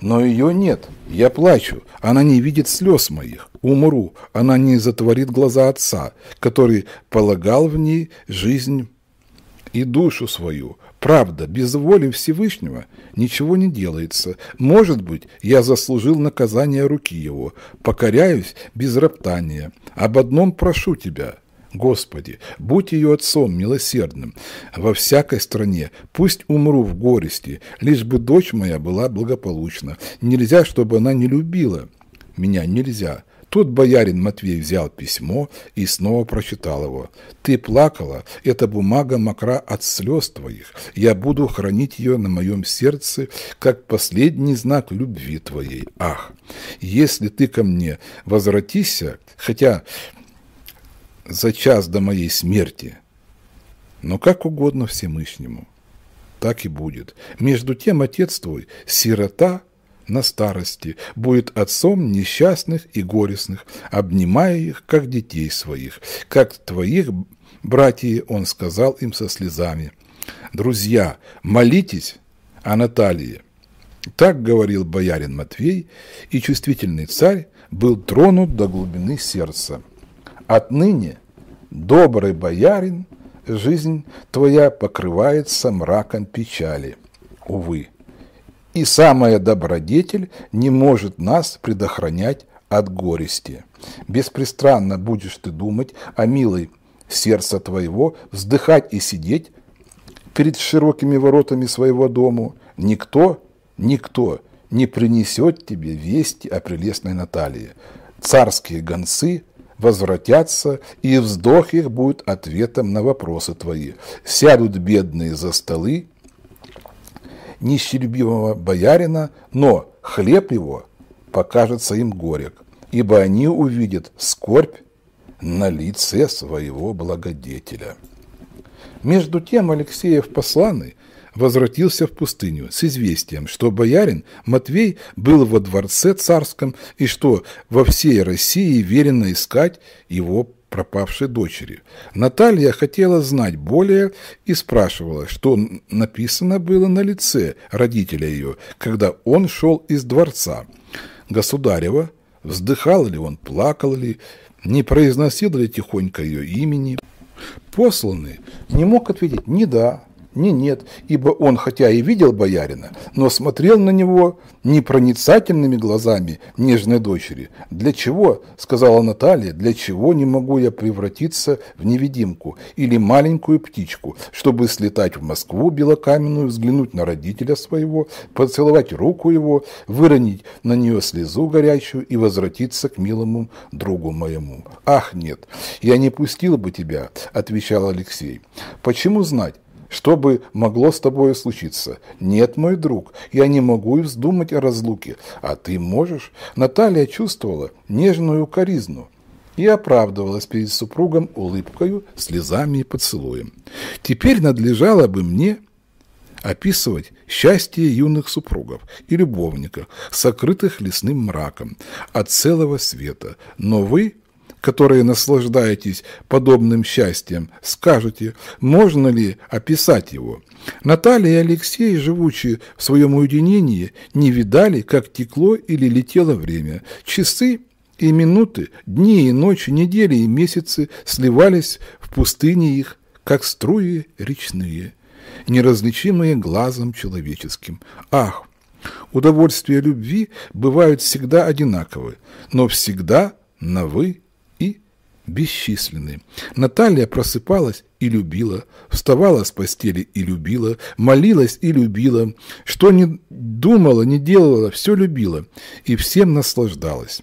Но ее нет. Я плачу. Она не видит слез моих. Умру. Она не затворит глаза отца, который полагал в ней жизнь и душу свою. Правда, без воли Всевышнего ничего не делается. Может быть, я заслужил наказание руки его. Покоряюсь без роптания. Об одном прошу тебя, Господи, будь ее отцом милосердным во всякой стране, пусть умру в горести, лишь бы дочь моя была благополучна. Нельзя, чтобы она не любила меня, нельзя». Тут боярин Матвей взял письмо и снова прочитал его. «Ты плакала, эта бумага мокра от слез твоих. Я буду хранить ее на моем сердце, как последний знак любви твоей. Ах, если ты ко мне возвратишься, хотя за час до моей смерти. Но как угодно Всемышнему, так и будет. Между тем отец твой, сирота на старости, будет отцом несчастных и горестных, обнимая их, как детей своих, как твоих братьев, он сказал им со слезами. Друзья, молитесь о Наталье. Так говорил боярин Матвей, и чувствительный царь был тронут до глубины сердца. Отныне Добрый боярин, жизнь твоя покрывается мраком печали. Увы. И самая добродетель не может нас предохранять от горести. Беспристранно будешь ты думать о милой сердца твоего, вздыхать и сидеть перед широкими воротами своего дому. Никто, никто не принесет тебе вести о прелестной Наталье. Царские гонцы возвратятся, и вздох их будет ответом на вопросы твои. Сядут бедные за столы нищелюбивого боярина, но хлеб его покажется им горек, ибо они увидят скорбь на лице своего благодетеля. Между тем Алексеев посланный возвратился в пустыню с известием, что боярин Матвей был во дворце царском и что во всей России верено искать его пропавшей дочери. Наталья хотела знать более и спрашивала, что написано было на лице родителя ее, когда он шел из дворца. Государева, вздыхал ли он, плакал ли, не произносил ли тихонько ее имени. Посланный не мог ответить ни да, не нет, ибо он, хотя и видел боярина, но смотрел на него непроницательными глазами нежной дочери. «Для чего?» – сказала Наталья, «для чего не могу я превратиться в невидимку или маленькую птичку, чтобы слетать в Москву белокаменную, взглянуть на родителя своего, поцеловать руку его, выронить на нее слезу горячую и возвратиться к милому другу моему?» «Ах, нет, я не пустила бы тебя», – отвечал Алексей. «Почему знать?» Что бы могло с тобой случиться? Нет, мой друг, я не могу и вздумать о разлуке. А ты можешь? Наталья чувствовала нежную коризну и оправдывалась перед супругом улыбкою, слезами и поцелуем. Теперь надлежало бы мне описывать счастье юных супругов и любовников, сокрытых лесным мраком от целого света. Но вы которые наслаждаетесь подобным счастьем, скажете, можно ли описать его? Наталья и Алексей, живучие в своем уединении, не видали, как текло или летело время. Часы и минуты, дни и ночи, недели и месяцы сливались в пустыне их, как струи речные, неразличимые глазом человеческим. Ах, удовольствия любви бывают всегда одинаковы, но всегда на «вы» бесчисленны. Наталья просыпалась и любила, вставала с постели и любила, молилась и любила, что не думала, не делала, все любила и всем наслаждалась.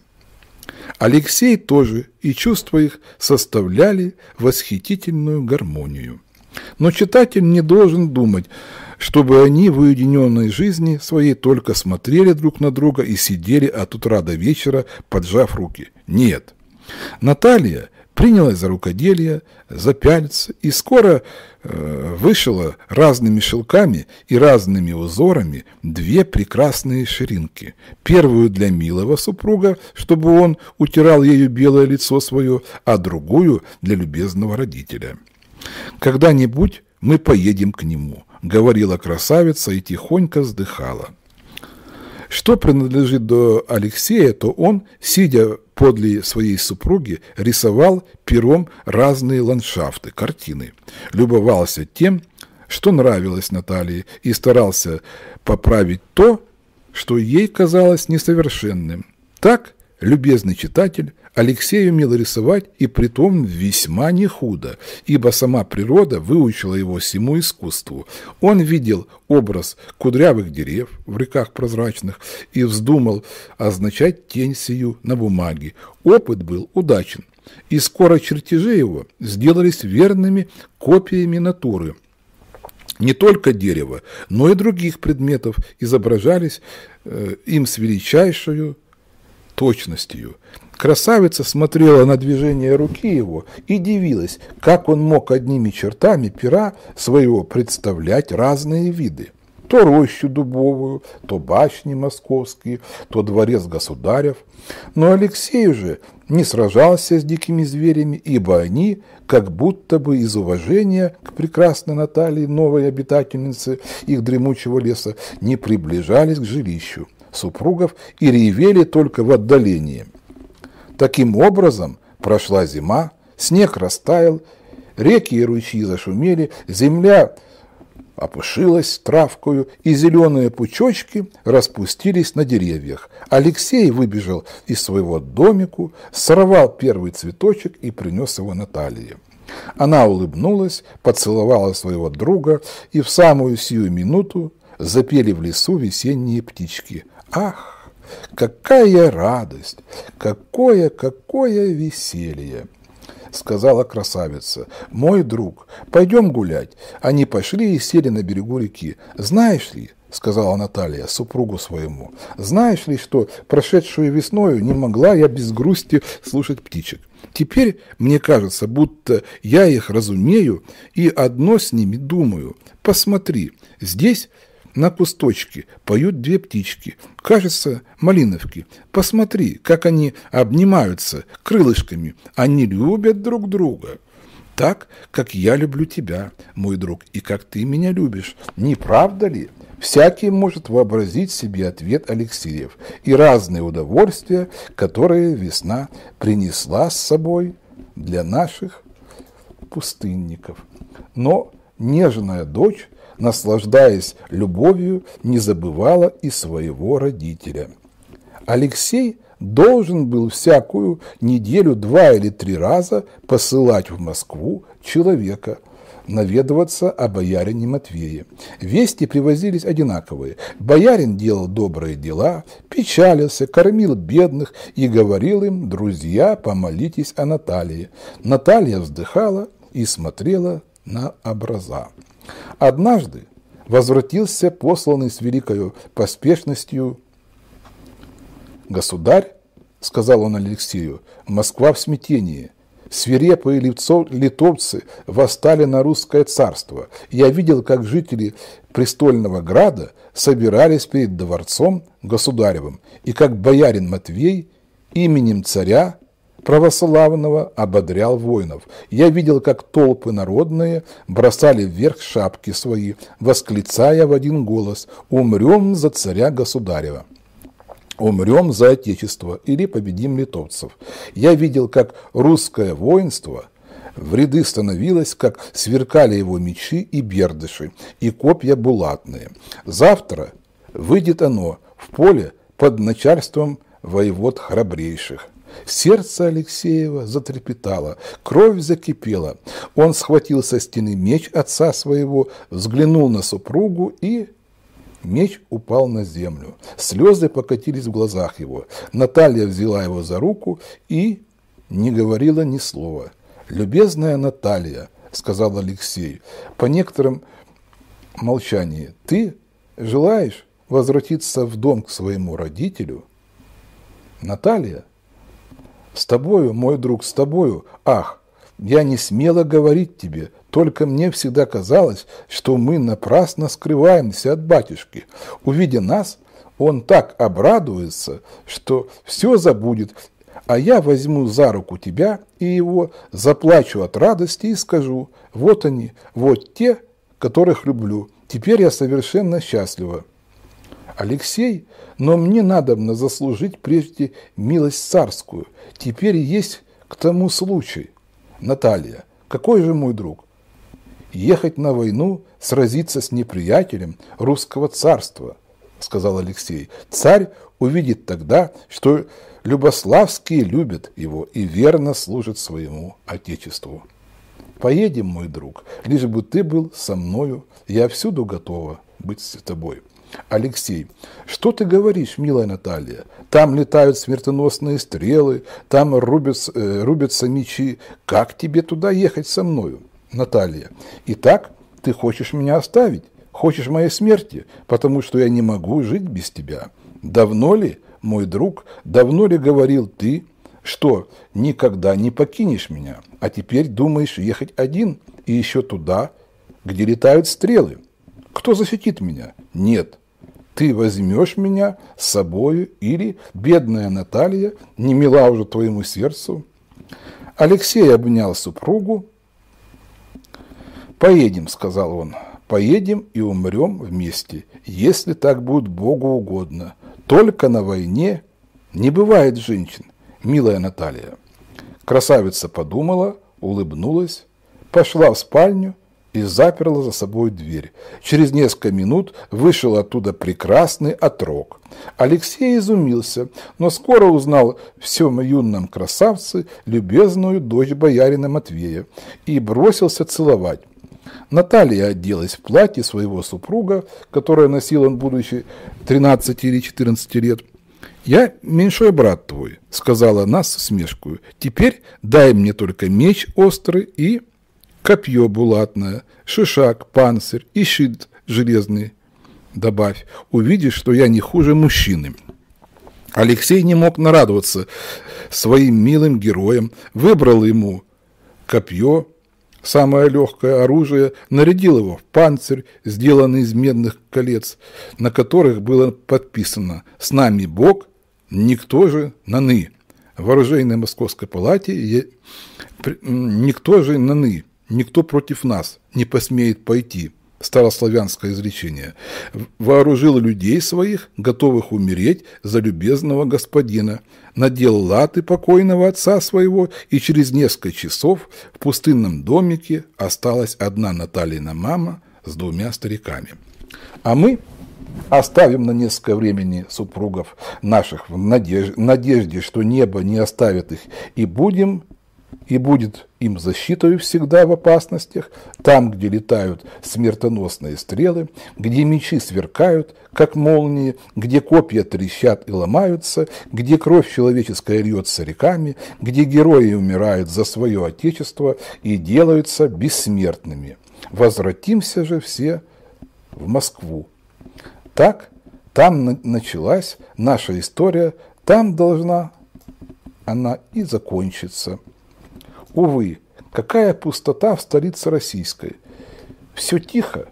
Алексей тоже, и чувства их составляли восхитительную гармонию. Но читатель не должен думать, чтобы они в уединенной жизни своей только смотрели друг на друга и сидели от утра до вечера, поджав руки. Нет. Наталья принялась за рукоделие, за пяльцы и скоро э, вышила разными шелками и разными узорами две прекрасные ширинки. Первую для милого супруга, чтобы он утирал ею белое лицо свое, а другую для любезного родителя. «Когда-нибудь мы поедем к нему», — говорила красавица и тихонько вздыхала. Что принадлежит до Алексея, то он, сидя подле своей супруги, рисовал пером разные ландшафты, картины, любовался тем, что нравилось Наталье, и старался поправить то, что ей казалось несовершенным. Так любезный читатель, Алексей умел рисовать и притом весьма не худо, ибо сама природа выучила его всему искусству. Он видел образ кудрявых дерев в реках прозрачных и вздумал означать тень сию на бумаге. Опыт был удачен, и скоро чертежи его сделались верными копиями натуры. Не только дерево, но и других предметов изображались э, им с величайшую точностью. Красавица смотрела на движение руки его и дивилась, как он мог одними чертами пера своего представлять разные виды. То рощу дубовую, то башни московские, то дворец государев. Но Алексей же не сражался с дикими зверями, ибо они, как будто бы из уважения к прекрасной Наталье, новой обитательнице их дремучего леса, не приближались к жилищу супругов и ревели только в отдалении. Таким образом прошла зима, снег растаял, реки и ручьи зашумели, земля опушилась травкою, и зеленые пучочки распустились на деревьях. Алексей выбежал из своего домика, сорвал первый цветочек и принес его Наталье. Она улыбнулась, поцеловала своего друга, и в самую сию минуту запели в лесу весенние птички, Ах, какая радость! Какое, какое веселье! сказала красавица. «Мой друг, пойдем гулять». Они пошли и сели на берегу реки. «Знаешь ли, — сказала Наталья супругу своему, — знаешь ли, что прошедшую весною не могла я без грусти слушать птичек? Теперь мне кажется, будто я их разумею и одно с ними думаю. Посмотри, здесь на кусточке поют две птички, кажется, малиновки. Посмотри, как они обнимаются крылышками, они любят друг друга» так, как я люблю тебя, мой друг, и как ты меня любишь. Не правда ли? Всякий может вообразить себе ответ Алексеев и разные удовольствия, которые весна принесла с собой для наших пустынников. Но нежная дочь наслаждаясь любовью, не забывала и своего родителя. Алексей должен был всякую неделю два или три раза посылать в Москву человека, наведываться о боярине Матвее. Вести привозились одинаковые. Боярин делал добрые дела, печалился, кормил бедных и говорил им, друзья, помолитесь о Наталье. Наталья вздыхала и смотрела на образа. Однажды возвратился посланный с великою поспешностью государь, сказал он Алексею, Москва в смятении. Свирепые литовцы восстали на русское царство. Я видел, как жители престольного града собирались перед дворцом государевым, и как боярин Матвей именем царя православного ободрял воинов. Я видел, как толпы народные бросали вверх шапки свои, восклицая в один голос «Умрем за царя государева». «Умрем за Отечество» или «Победим литовцев». Я видел, как русское воинство – в ряды становилось, как сверкали его мечи и бердыши, и копья булатные. Завтра выйдет оно в поле под начальством воевод храбрейших. Сердце Алексеева затрепетало, кровь закипела. Он схватил со стены меч отца своего, взглянул на супругу и Меч упал на землю. Слезы покатились в глазах его. Наталья взяла его за руку и не говорила ни слова. «Любезная Наталья», — сказал Алексей, по некоторым молчании, — «ты желаешь возвратиться в дом к своему родителю?» «Наталья», с тобою, мой друг, с тобою, ах, я не смела говорить тебе, только мне всегда казалось, что мы напрасно скрываемся от батюшки. Увидя нас, он так обрадуется, что все забудет, а я возьму за руку тебя и его, заплачу от радости и скажу, вот они, вот те, которых люблю, теперь я совершенно счастлива. Алексей, но мне надобно заслужить прежде милость царскую. Теперь есть к тому случай. Наталья, какой же мой друг? Ехать на войну, сразиться с неприятелем русского царства, сказал Алексей. Царь увидит тогда, что Любославские любят его и верно служат своему отечеству. Поедем, мой друг, лишь бы ты был со мною, я всюду готова быть с тобой. Алексей, что ты говоришь, милая Наталья? Там летают смертоносные стрелы, там рубятся, э, рубятся мечи. Как тебе туда ехать со мною? Наталья, итак, ты хочешь меня оставить? Хочешь моей смерти, потому что я не могу жить без тебя. Давно ли, мой друг, давно ли говорил ты, что никогда не покинешь меня, а теперь думаешь ехать один и еще туда, где летают стрелы? Кто защитит меня? Нет. Ты возьмешь меня с собою или, бедная Наталья, не мила уже твоему сердцу. Алексей обнял супругу. «Поедем», — сказал он, — «поедем и умрем вместе, если так будет Богу угодно. Только на войне не бывает женщин, милая Наталья». Красавица подумала, улыбнулась, пошла в спальню и заперла за собой дверь. Через несколько минут вышел оттуда прекрасный отрок. Алексей изумился, но скоро узнал всем юном красавце любезную дочь боярина Матвея и бросился целовать. Наталья оделась в платье своего супруга, которое носил он, будучи 13 или 14 лет. «Я меньшой брат твой», — сказала она с усмешкой. «Теперь дай мне только меч острый и копье булатное, шишак, панцирь и щит железный. Добавь, увидишь, что я не хуже мужчины. Алексей не мог нарадоваться своим милым героям, выбрал ему копье, самое легкое оружие, нарядил его в панцирь, сделанный из медных колец, на которых было подписано «С нами Бог, никто же наны». В оружейной московской палате никто же наны. Никто против нас не посмеет пойти. Старославянское изречение. Вооружил людей своих, готовых умереть за любезного господина. Надел латы покойного отца своего, и через несколько часов в пустынном домике осталась одна Натальина мама с двумя стариками. А мы оставим на несколько времени супругов наших в надежде, надежде, что небо не оставит их, и будем и будет им защитою всегда в опасностях, там, где летают смертоносные стрелы, где мечи сверкают, как молнии, где копья трещат и ломаются, где кровь человеческая льется реками, где герои умирают за свое отечество и делаются бессмертными. Возвратимся же все в Москву. Так, там началась наша история, там должна она и закончится. Увы, какая пустота в столице российской. Все тихо,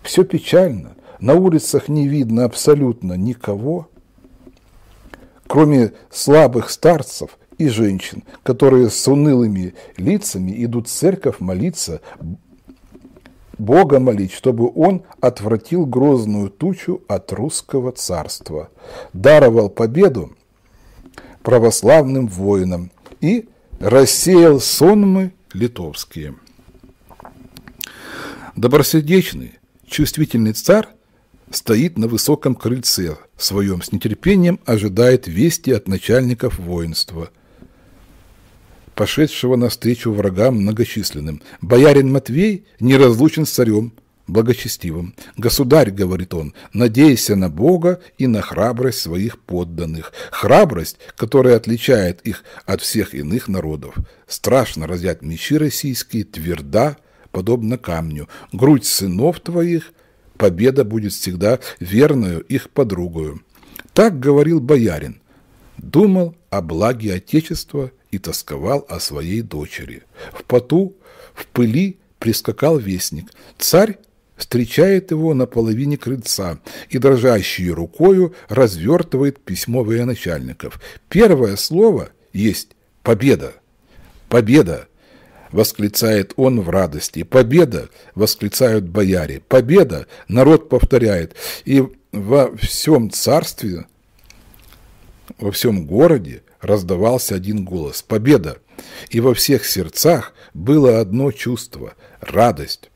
все печально, на улицах не видно абсолютно никого, кроме слабых старцев и женщин, которые с унылыми лицами идут в церковь молиться, Бога молить, чтобы он отвратил грозную тучу от русского царства, даровал победу православным воинам и рассеял сонмы литовские. Добросердечный, чувствительный царь стоит на высоком крыльце своем, с нетерпением ожидает вести от начальников воинства, пошедшего навстречу врагам многочисленным. Боярин Матвей неразлучен с царем – благочестивым. «Государь, — говорит он, — надейся на Бога и на храбрость своих подданных, храбрость, которая отличает их от всех иных народов. Страшно разят мечи российские, тверда, подобно камню, грудь сынов твоих, победа будет всегда верною их подругою». Так говорил боярин, думал о благе Отечества и тосковал о своей дочери. В поту, в пыли прискакал вестник. Царь встречает его на половине крыльца и дрожащей рукою развертывает письмо военачальников. Первое слово есть «Победа! Победа!» — восклицает он в радости. «Победа!» — восклицают бояре. «Победа!» — народ повторяет. И во всем царстве, во всем городе раздавался один голос «Победа!» И во всех сердцах было одно чувство – радость.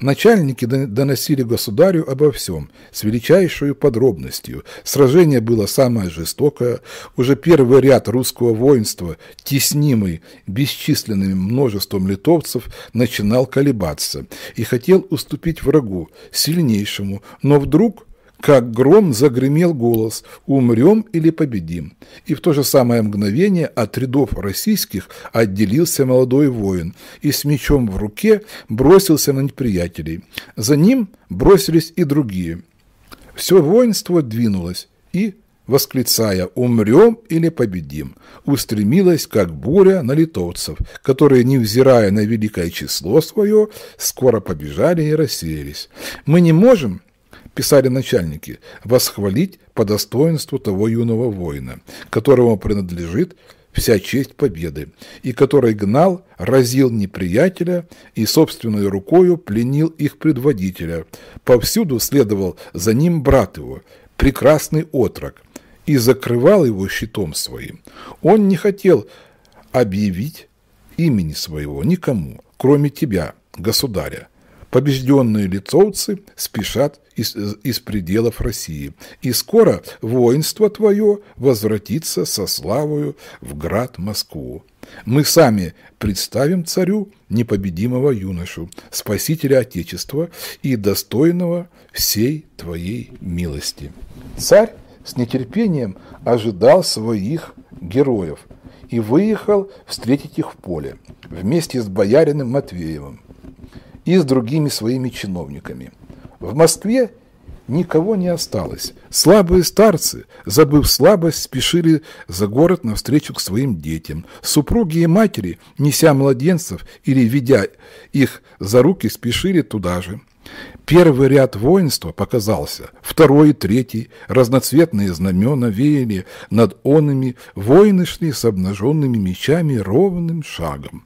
Начальники доносили государю обо всем, с величайшей подробностью. Сражение было самое жестокое. Уже первый ряд русского воинства, теснимый бесчисленным множеством литовцев, начинал колебаться и хотел уступить врагу, сильнейшему, но вдруг как гром загремел голос «Умрем или победим». И в то же самое мгновение от рядов российских отделился молодой воин и с мечом в руке бросился на неприятелей. За ним бросились и другие. Все воинство двинулось и восклицая «Умрем или победим», устремилась, как буря, на литовцев, которые, невзирая на великое число свое, скоро побежали и рассеялись. Мы не можем писали начальники, восхвалить по достоинству того юного воина, которому принадлежит вся честь победы, и который гнал, разил неприятеля и собственной рукою пленил их предводителя. Повсюду следовал за ним брат его, прекрасный отрок, и закрывал его щитом своим. Он не хотел объявить имени своего никому, кроме тебя, государя, Побежденные литовцы спешат из, из пределов России, и скоро воинство твое возвратится со славою в град Москву. Мы сами представим царю непобедимого юношу, спасителя Отечества и достойного всей твоей милости. Царь с нетерпением ожидал своих героев и выехал встретить их в поле вместе с боярином Матвеевым и с другими своими чиновниками. В Москве никого не осталось. Слабые старцы, забыв слабость, спешили за город навстречу к своим детям. Супруги и матери, неся младенцев или ведя их за руки, спешили туда же. Первый ряд воинства показался, второй и третий, разноцветные знамена веяли над онами, воины шли с обнаженными мечами ровным шагом.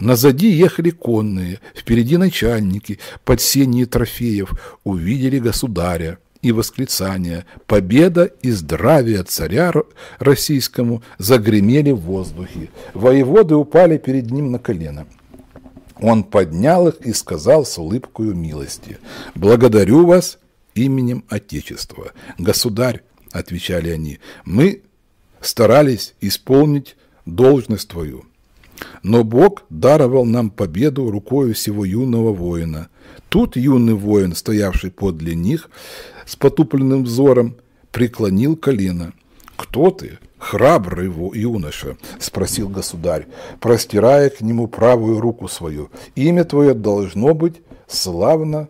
Назади ехали конные, впереди начальники, под сенье трофеев, увидели государя и восклицания «Победа и здравие царя российскому» загремели в воздухе. Воеводы упали перед ним на колено. Он поднял их и сказал с улыбкою милости «Благодарю вас именем Отечества». «Государь», — отвечали они, — «мы старались исполнить должность твою». Но Бог даровал нам победу рукою всего юного воина. Тут юный воин, стоявший подле них, с потупленным взором, преклонил колено. «Кто ты, храбрый юноша?» – спросил государь, простирая к нему правую руку свою. «Имя твое должно быть славно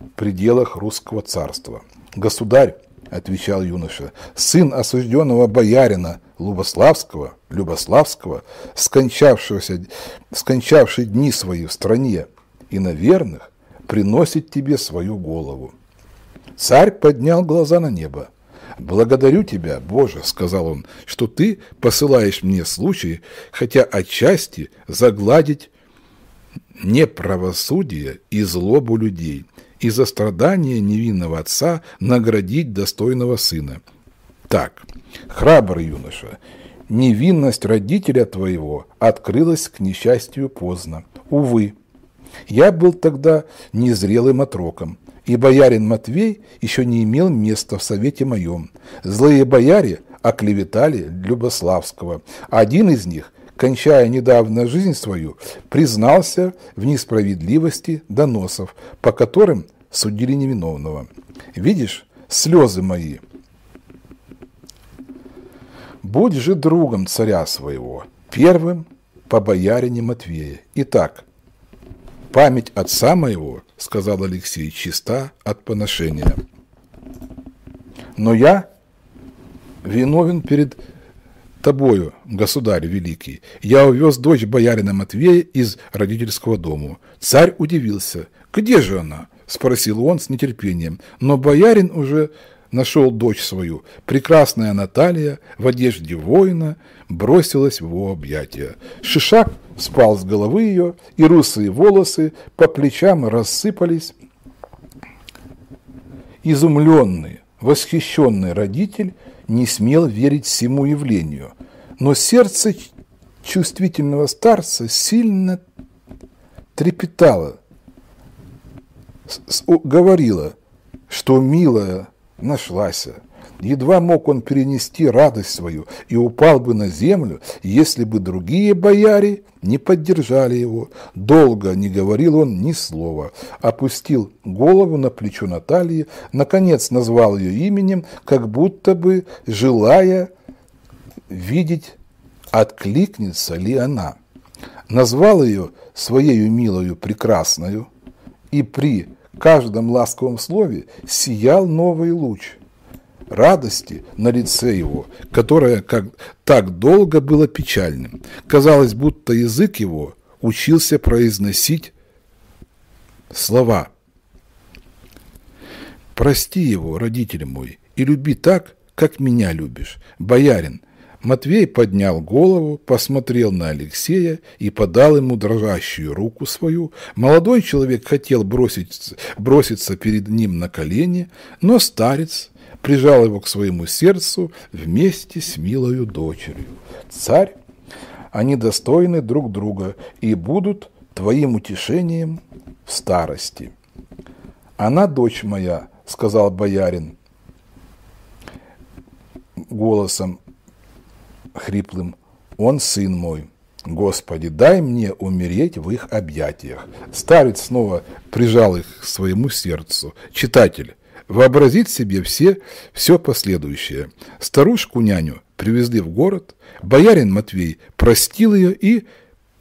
в пределах русского царства». Государь, отвечал юноша, сын осужденного боярина Лубославского, Любославского, скончавшегося, скончавший дни свои в стране, и на верных приносит тебе свою голову. Царь поднял глаза на небо. «Благодарю тебя, Боже», — сказал он, — «что ты посылаешь мне случай, хотя отчасти загладить неправосудие и злобу людей, и за страдания невинного отца наградить достойного сына. Так, храбрый юноша, невинность родителя твоего открылась к несчастью поздно. Увы, я был тогда незрелым отроком, и боярин Матвей еще не имел места в совете моем. Злые бояре оклеветали Любославского. Один из них кончая недавно жизнь свою, признался в несправедливости доносов, по которым судили невиновного. Видишь, слезы мои. Будь же другом царя своего, первым по боярине Матвея. Итак, память отца моего, сказал Алексей, чиста от поношения. Но я виновен перед Тобою, государь великий, я увез дочь боярина Матвея из родительского дома. Царь удивился. Где же она? Спросил он с нетерпением. Но боярин уже нашел дочь свою. Прекрасная Наталья в одежде воина бросилась в его объятия. Шишак спал с головы ее, и русые волосы по плечам рассыпались. Изумленный, восхищенный родитель не смел верить всему явлению. Но сердце чувствительного старца сильно трепетало, говорило, что милая нашлась. Едва мог он перенести радость свою и упал бы на землю, если бы другие бояре не поддержали его. Долго не говорил он ни слова, опустил голову на плечо Натальи, наконец назвал ее именем, как будто бы желая видеть, откликнется ли она. Назвал ее своею милою прекрасною, и при каждом ласковом слове сиял новый луч – радости на лице его, которое как, так долго было печальным. Казалось, будто язык его учился произносить слова. «Прости его, родитель мой, и люби так, как меня любишь, боярин». Матвей поднял голову, посмотрел на Алексея и подал ему дрожащую руку свою. Молодой человек хотел бросить, броситься перед ним на колени, но старец прижал его к своему сердцу вместе с милою дочерью. Царь, они достойны друг друга и будут твоим утешением в старости. Она дочь моя, сказал боярин голосом хриплым, он сын мой. Господи, дай мне умереть в их объятиях. Старец снова прижал их к своему сердцу. Читатель, вообразить себе все, все последующее. Старушку-няню привезли в город, боярин Матвей простил ее и,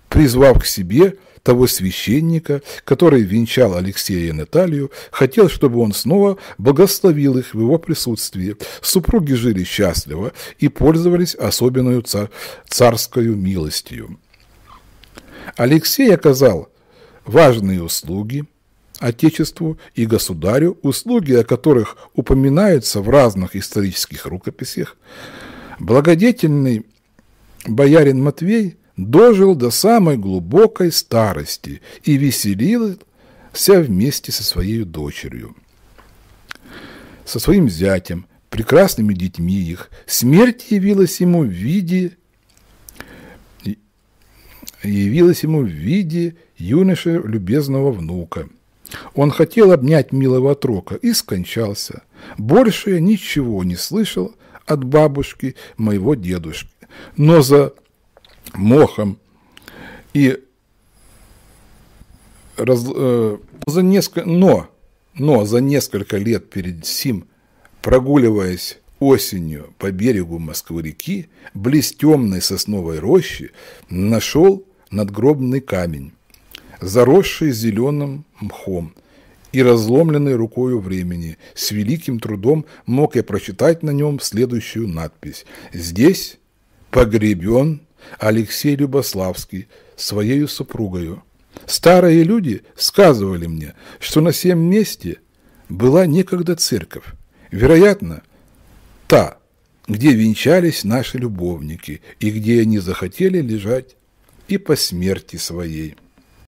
призвав к себе того священника, который венчал Алексея и Наталью, хотел, чтобы он снова благословил их в его присутствии. Супруги жили счастливо и пользовались особенную цар царскую милостью. Алексей оказал важные услуги, Отечеству и Государю, услуги о которых упоминаются в разных исторических рукописях, благодетельный боярин Матвей дожил до самой глубокой старости и веселился вместе со своей дочерью, со своим зятем, прекрасными детьми их. Смерть явилась ему в виде явилась ему в виде юноши любезного внука – он хотел обнять милого трока и скончался. Больше я ничего не слышал от бабушки моего дедушки. Но за мохом и раз, э, за несколько, но, но за несколько лет перед Сим, прогуливаясь осенью по берегу Москвы-реки, близ темной сосновой рощи, нашел надгробный камень, заросший зеленым мхом и разломленный рукою времени, с великим трудом мог я прочитать на нем следующую надпись. «Здесь погребен Алексей Любославский своею супругою. Старые люди сказывали мне, что на всем месте была некогда церковь, вероятно, та, где венчались наши любовники и где они захотели лежать и по смерти своей».